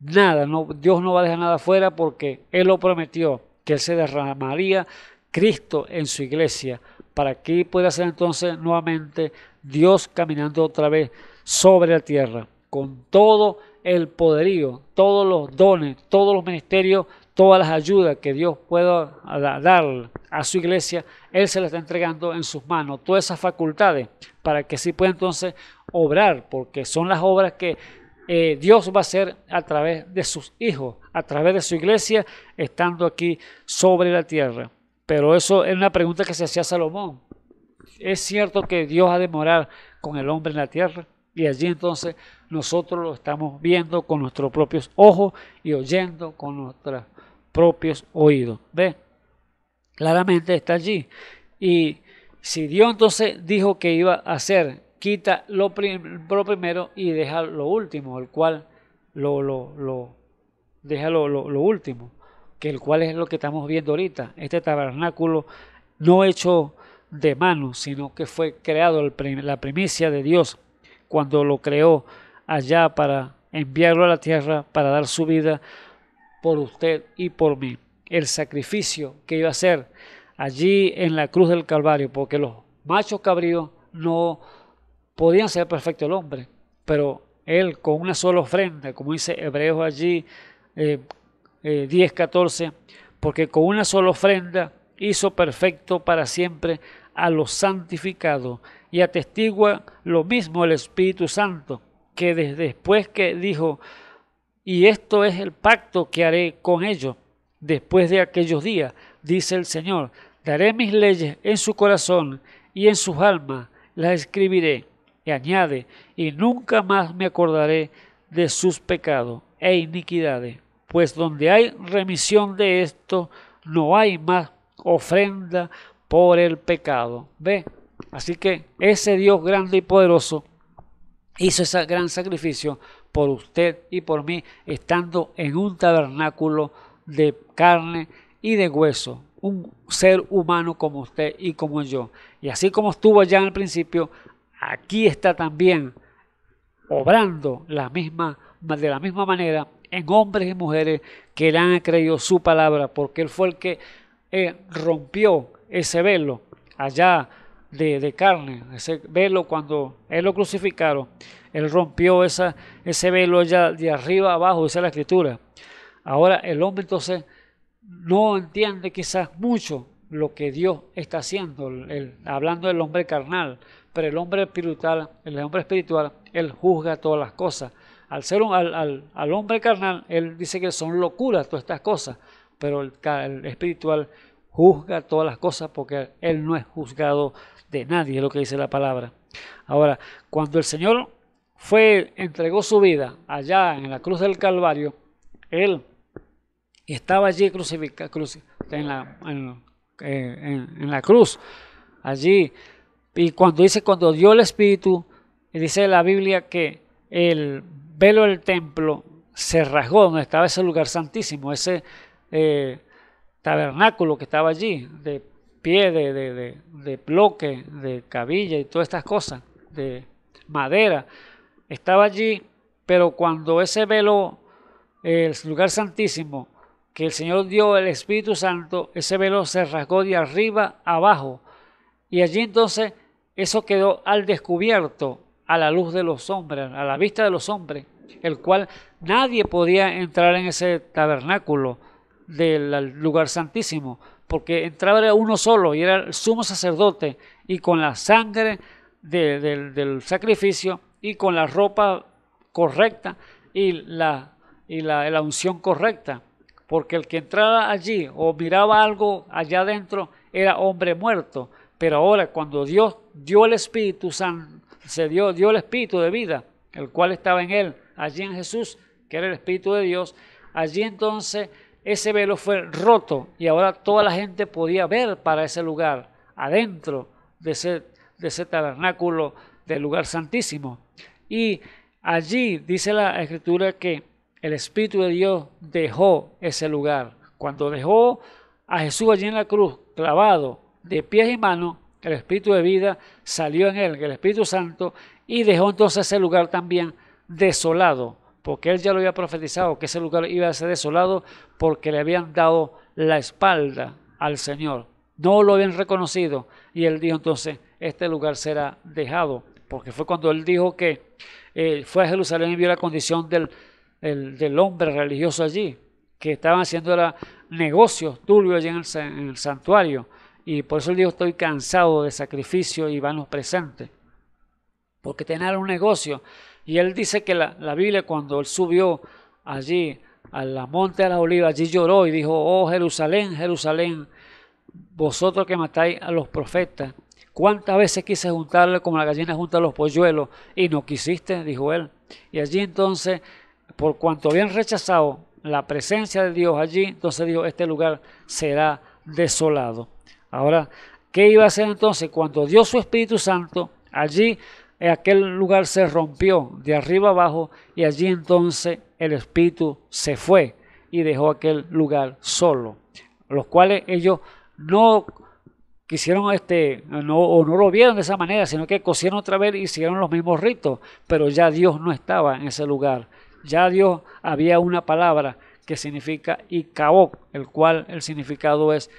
nada, Dios no va a dejar nada afuera porque Él lo prometió, que Él se derramaría Cristo en su iglesia, para que pueda ser entonces nuevamente Dios caminando otra vez sobre la tierra, con todo el poderío, todos los dones, todos los ministerios, todas las ayudas que Dios pueda dar a su iglesia, Él se las está entregando en sus manos, todas esas facultades, para que sí pueda entonces obrar, porque son las obras que eh, Dios va a hacer a través de sus hijos, a través de su iglesia, estando aquí sobre la tierra. Pero eso es una pregunta que se hacía Salomón. ¿Es cierto que Dios ha de morar con el hombre en la tierra? Y allí entonces nosotros lo estamos viendo con nuestros propios ojos y oyendo con nuestros propios oídos. ¿Ve? Claramente está allí. Y si Dios entonces dijo que iba a hacer quita lo, primero y deja lo último, el cual lo, lo, lo deja lo, último, que el cual es lo que estamos viendo ahorita, este tabernáculo no hecho de mano, sino que fue creado la primicia de Dios cuando lo creó allá para enviarlo a la tierra para dar su vida por usted y por mí. El sacrificio que iba a hacer allí en la cruz del Calvario, porque los machos cabríos no Podía ser perfecto el hombre, pero él con una sola ofrenda, como dice Hebreos allí eh, 10, eh, 14, porque con una sola ofrenda hizo perfecto para siempre a los santificados y atestigua lo mismo el Espíritu Santo, que desde después que dijo, y esto es el pacto que haré con ellos después de aquellos días, dice el Señor, daré mis leyes en su corazón y en sus almas las escribiré y añade, y nunca más me acordaré de sus pecados e iniquidades, pues donde hay remisión de esto, no hay más ofrenda por el pecado. ¿Ve? Así que ese Dios grande y poderoso hizo ese gran sacrificio por usted y por mí, estando en un tabernáculo de carne y de hueso, un ser humano como usted y como yo. Y así como estuvo allá en el principio, aquí está también obrando la de la misma manera en hombres y mujeres que le han creído su palabra, porque él fue el que eh, rompió ese velo allá de, carne, ese velo cuando él lo crucificaron, él rompió esa, ese velo allá de arriba abajo, dice la escritura. Ahora el hombre entonces no entiende quizás mucho lo que Dios está haciendo, el, hablando del hombre carnal, pero el hombre espiritual, el hombre espiritual, él juzga todas las cosas. Al ser un, al, al, hombre carnal, él dice que son locuras todas estas cosas, pero el, espiritual juzga todas las cosas porque él no es juzgado de nadie, es lo que dice la palabra. Ahora, cuando el Señor fue, entregó su vida allá en la cruz del Calvario, él estaba allí crucificado, en, la, en la cruz, allí y cuando dice, cuando dio el Espíritu, dice la Biblia que el velo del templo se rasgó donde estaba ese lugar santísimo, ese eh, tabernáculo que estaba allí, de pie, de, de, bloque, de cabilla y todas estas cosas, de madera. Estaba allí, pero cuando ese velo, el lugar santísimo, que el Señor dio el Espíritu Santo, ese velo se rasgó de arriba abajo. Y allí entonces eso quedó al descubierto a la luz de los hombres, a la vista de los hombres, el cual nadie podía entrar en ese tabernáculo del lugar santísimo, porque entraba uno solo y era el sumo sacerdote, y con la sangre del sacrificio y con la ropa correcta y la, la, unción correcta, porque el que entraba allí o miraba algo allá adentro era hombre muerto, pero ahora cuando Dios dio el Espíritu Santo, se dio, dio el Espíritu de vida, el cual estaba en él, allí en Jesús, que era el Espíritu de Dios, allí entonces ese velo fue roto y ahora toda la gente podía ver para ese lugar, adentro de ese, de ese tabernáculo del lugar santísimo. Y allí dice la escritura que el Espíritu de Dios dejó ese lugar. Cuando dejó a Jesús allí en la cruz, clavado de pies y manos, el Espíritu de vida salió en él, el Espíritu Santo, y dejó entonces ese lugar también desolado, porque él ya lo había profetizado, que ese lugar iba a ser desolado porque le habían dado la espalda al Señor. No lo habían reconocido. Y él dijo entonces, este lugar será dejado, porque fue cuando él dijo que eh, fue a Jerusalén y vio la condición del, del hombre religioso allí, que estaban haciendo negocios turbios allí en el santuario y por eso dijo, estoy cansado de sacrificio y vanos presentes. Porque tener un negocio. Y él dice que la, la Biblia cuando él subió allí a la monte de las olivas, allí lloró y dijo, oh Jerusalén, Jerusalén, vosotros que matáis a los profetas, ¿cuántas veces quise juntarle como la gallina junta a los polluelos y no quisiste? dijo él. Y allí entonces, por cuanto habían rechazado la presencia de Dios allí, entonces dijo, este lugar será desolado. Ahora, ¿qué iba a hacer entonces? Cuando dio su Espíritu Santo, allí aquel lugar se rompió de arriba abajo y allí entonces el Espíritu se fue y dejó aquel lugar solo. Los cuales ellos no quisieron este, no, o no lo vieron de esa manera, sino que cosieron otra vez y hicieron los mismos ritos, pero ya Dios no estaba en ese lugar. Ya Dios había una palabra que significa Icaoc, el cual el significado es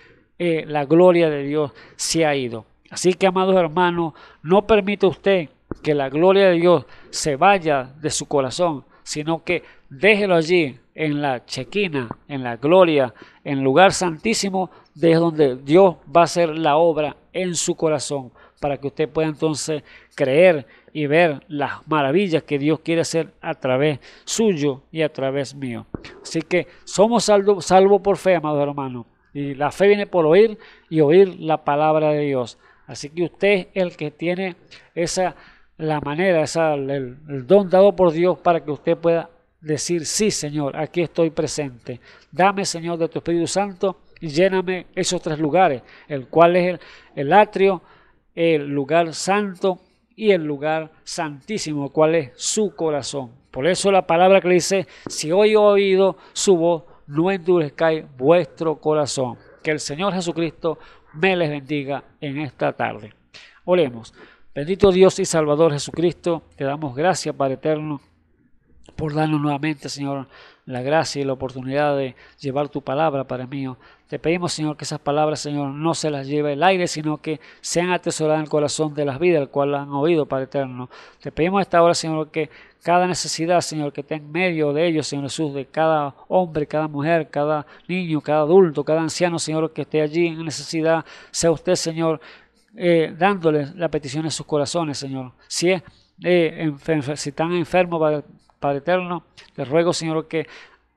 eh, la gloria de Dios se ha ido. Así que, amados hermanos, no permita usted que la gloria de Dios se vaya de su corazón, sino que déjelo allí en la chequina, en la gloria, en el lugar santísimo, desde donde Dios va a hacer la obra en su corazón, para que usted pueda entonces creer y ver las maravillas que Dios quiere hacer a través suyo y a través mío. Así que somos salvos salvo por fe, amados hermanos. Y la fe viene por oír y oír la palabra de Dios. Así que usted es el que tiene esa la manera, esa, el, don dado por Dios para que usted pueda decir, sí Señor, aquí estoy presente. Dame Señor de tu Espíritu Santo y lléname esos tres lugares, el cual es el, el atrio, el lugar santo y el lugar santísimo, el cual es su corazón. Por eso la palabra que le dice, si hoy he oído su voz, no endurezcáis vuestro corazón. Que el Señor Jesucristo me les bendiga en esta tarde. Oremos. Bendito Dios y Salvador Jesucristo, te damos gracias, Padre Eterno, por darnos nuevamente, Señor, la gracia y la oportunidad de llevar tu palabra, Padre mío. Te pedimos, Señor, que esas palabras, Señor, no se las lleve el aire, sino que sean atesoradas en el corazón de las vidas, al cual han oído, Padre eterno. Te pedimos esta hora, Señor, que cada necesidad, Señor, que esté en medio de ellos, Señor Jesús, de cada hombre, cada mujer, cada niño, cada adulto, cada anciano, Señor, que esté allí en necesidad, sea usted, Señor, eh, dándole la petición en sus corazones, Señor. Si es eh, si están enfermos, Padre eterno, te ruego, Señor, que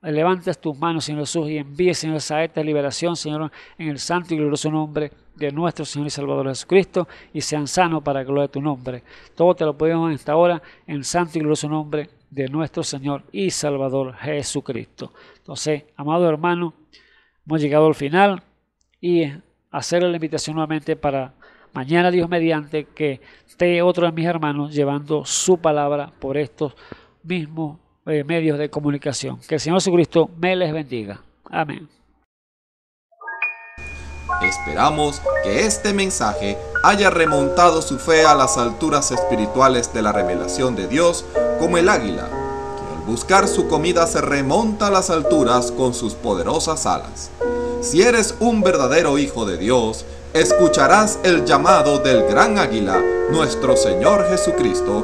levantes tus manos, Señor Jesús, y envíes, Señor, esa esta liberación, Señor, en el santo y glorioso nombre de nuestro Señor y Salvador Jesucristo, y sean sanos para gloria de tu nombre. Todo te lo pedimos en esta hora, en el santo y glorioso nombre de nuestro Señor y Salvador Jesucristo. Entonces, amado hermano, hemos llegado al final y hacer la invitación nuevamente para mañana, Dios mediante, que esté otro de mis hermanos llevando su palabra por estos mismos eh, medios de comunicación. Que el Señor Jesucristo me les bendiga. Amén. Esperamos que este mensaje haya remontado su fe a las alturas espirituales de la revelación de Dios como el águila, que al buscar su comida se remonta a las alturas con sus poderosas alas. Si eres un verdadero hijo de Dios, escucharás el llamado del gran águila, nuestro Señor Jesucristo,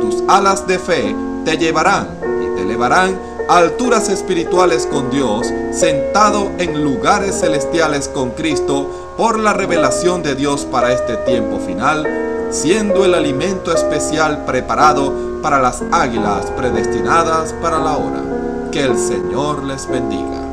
tus alas de fe te llevarán y te elevarán a alturas espirituales con Dios, sentado en lugares celestiales con Cristo por la revelación de Dios para este tiempo final, siendo el alimento especial preparado para las águilas predestinadas para la hora. Que el Señor les bendiga.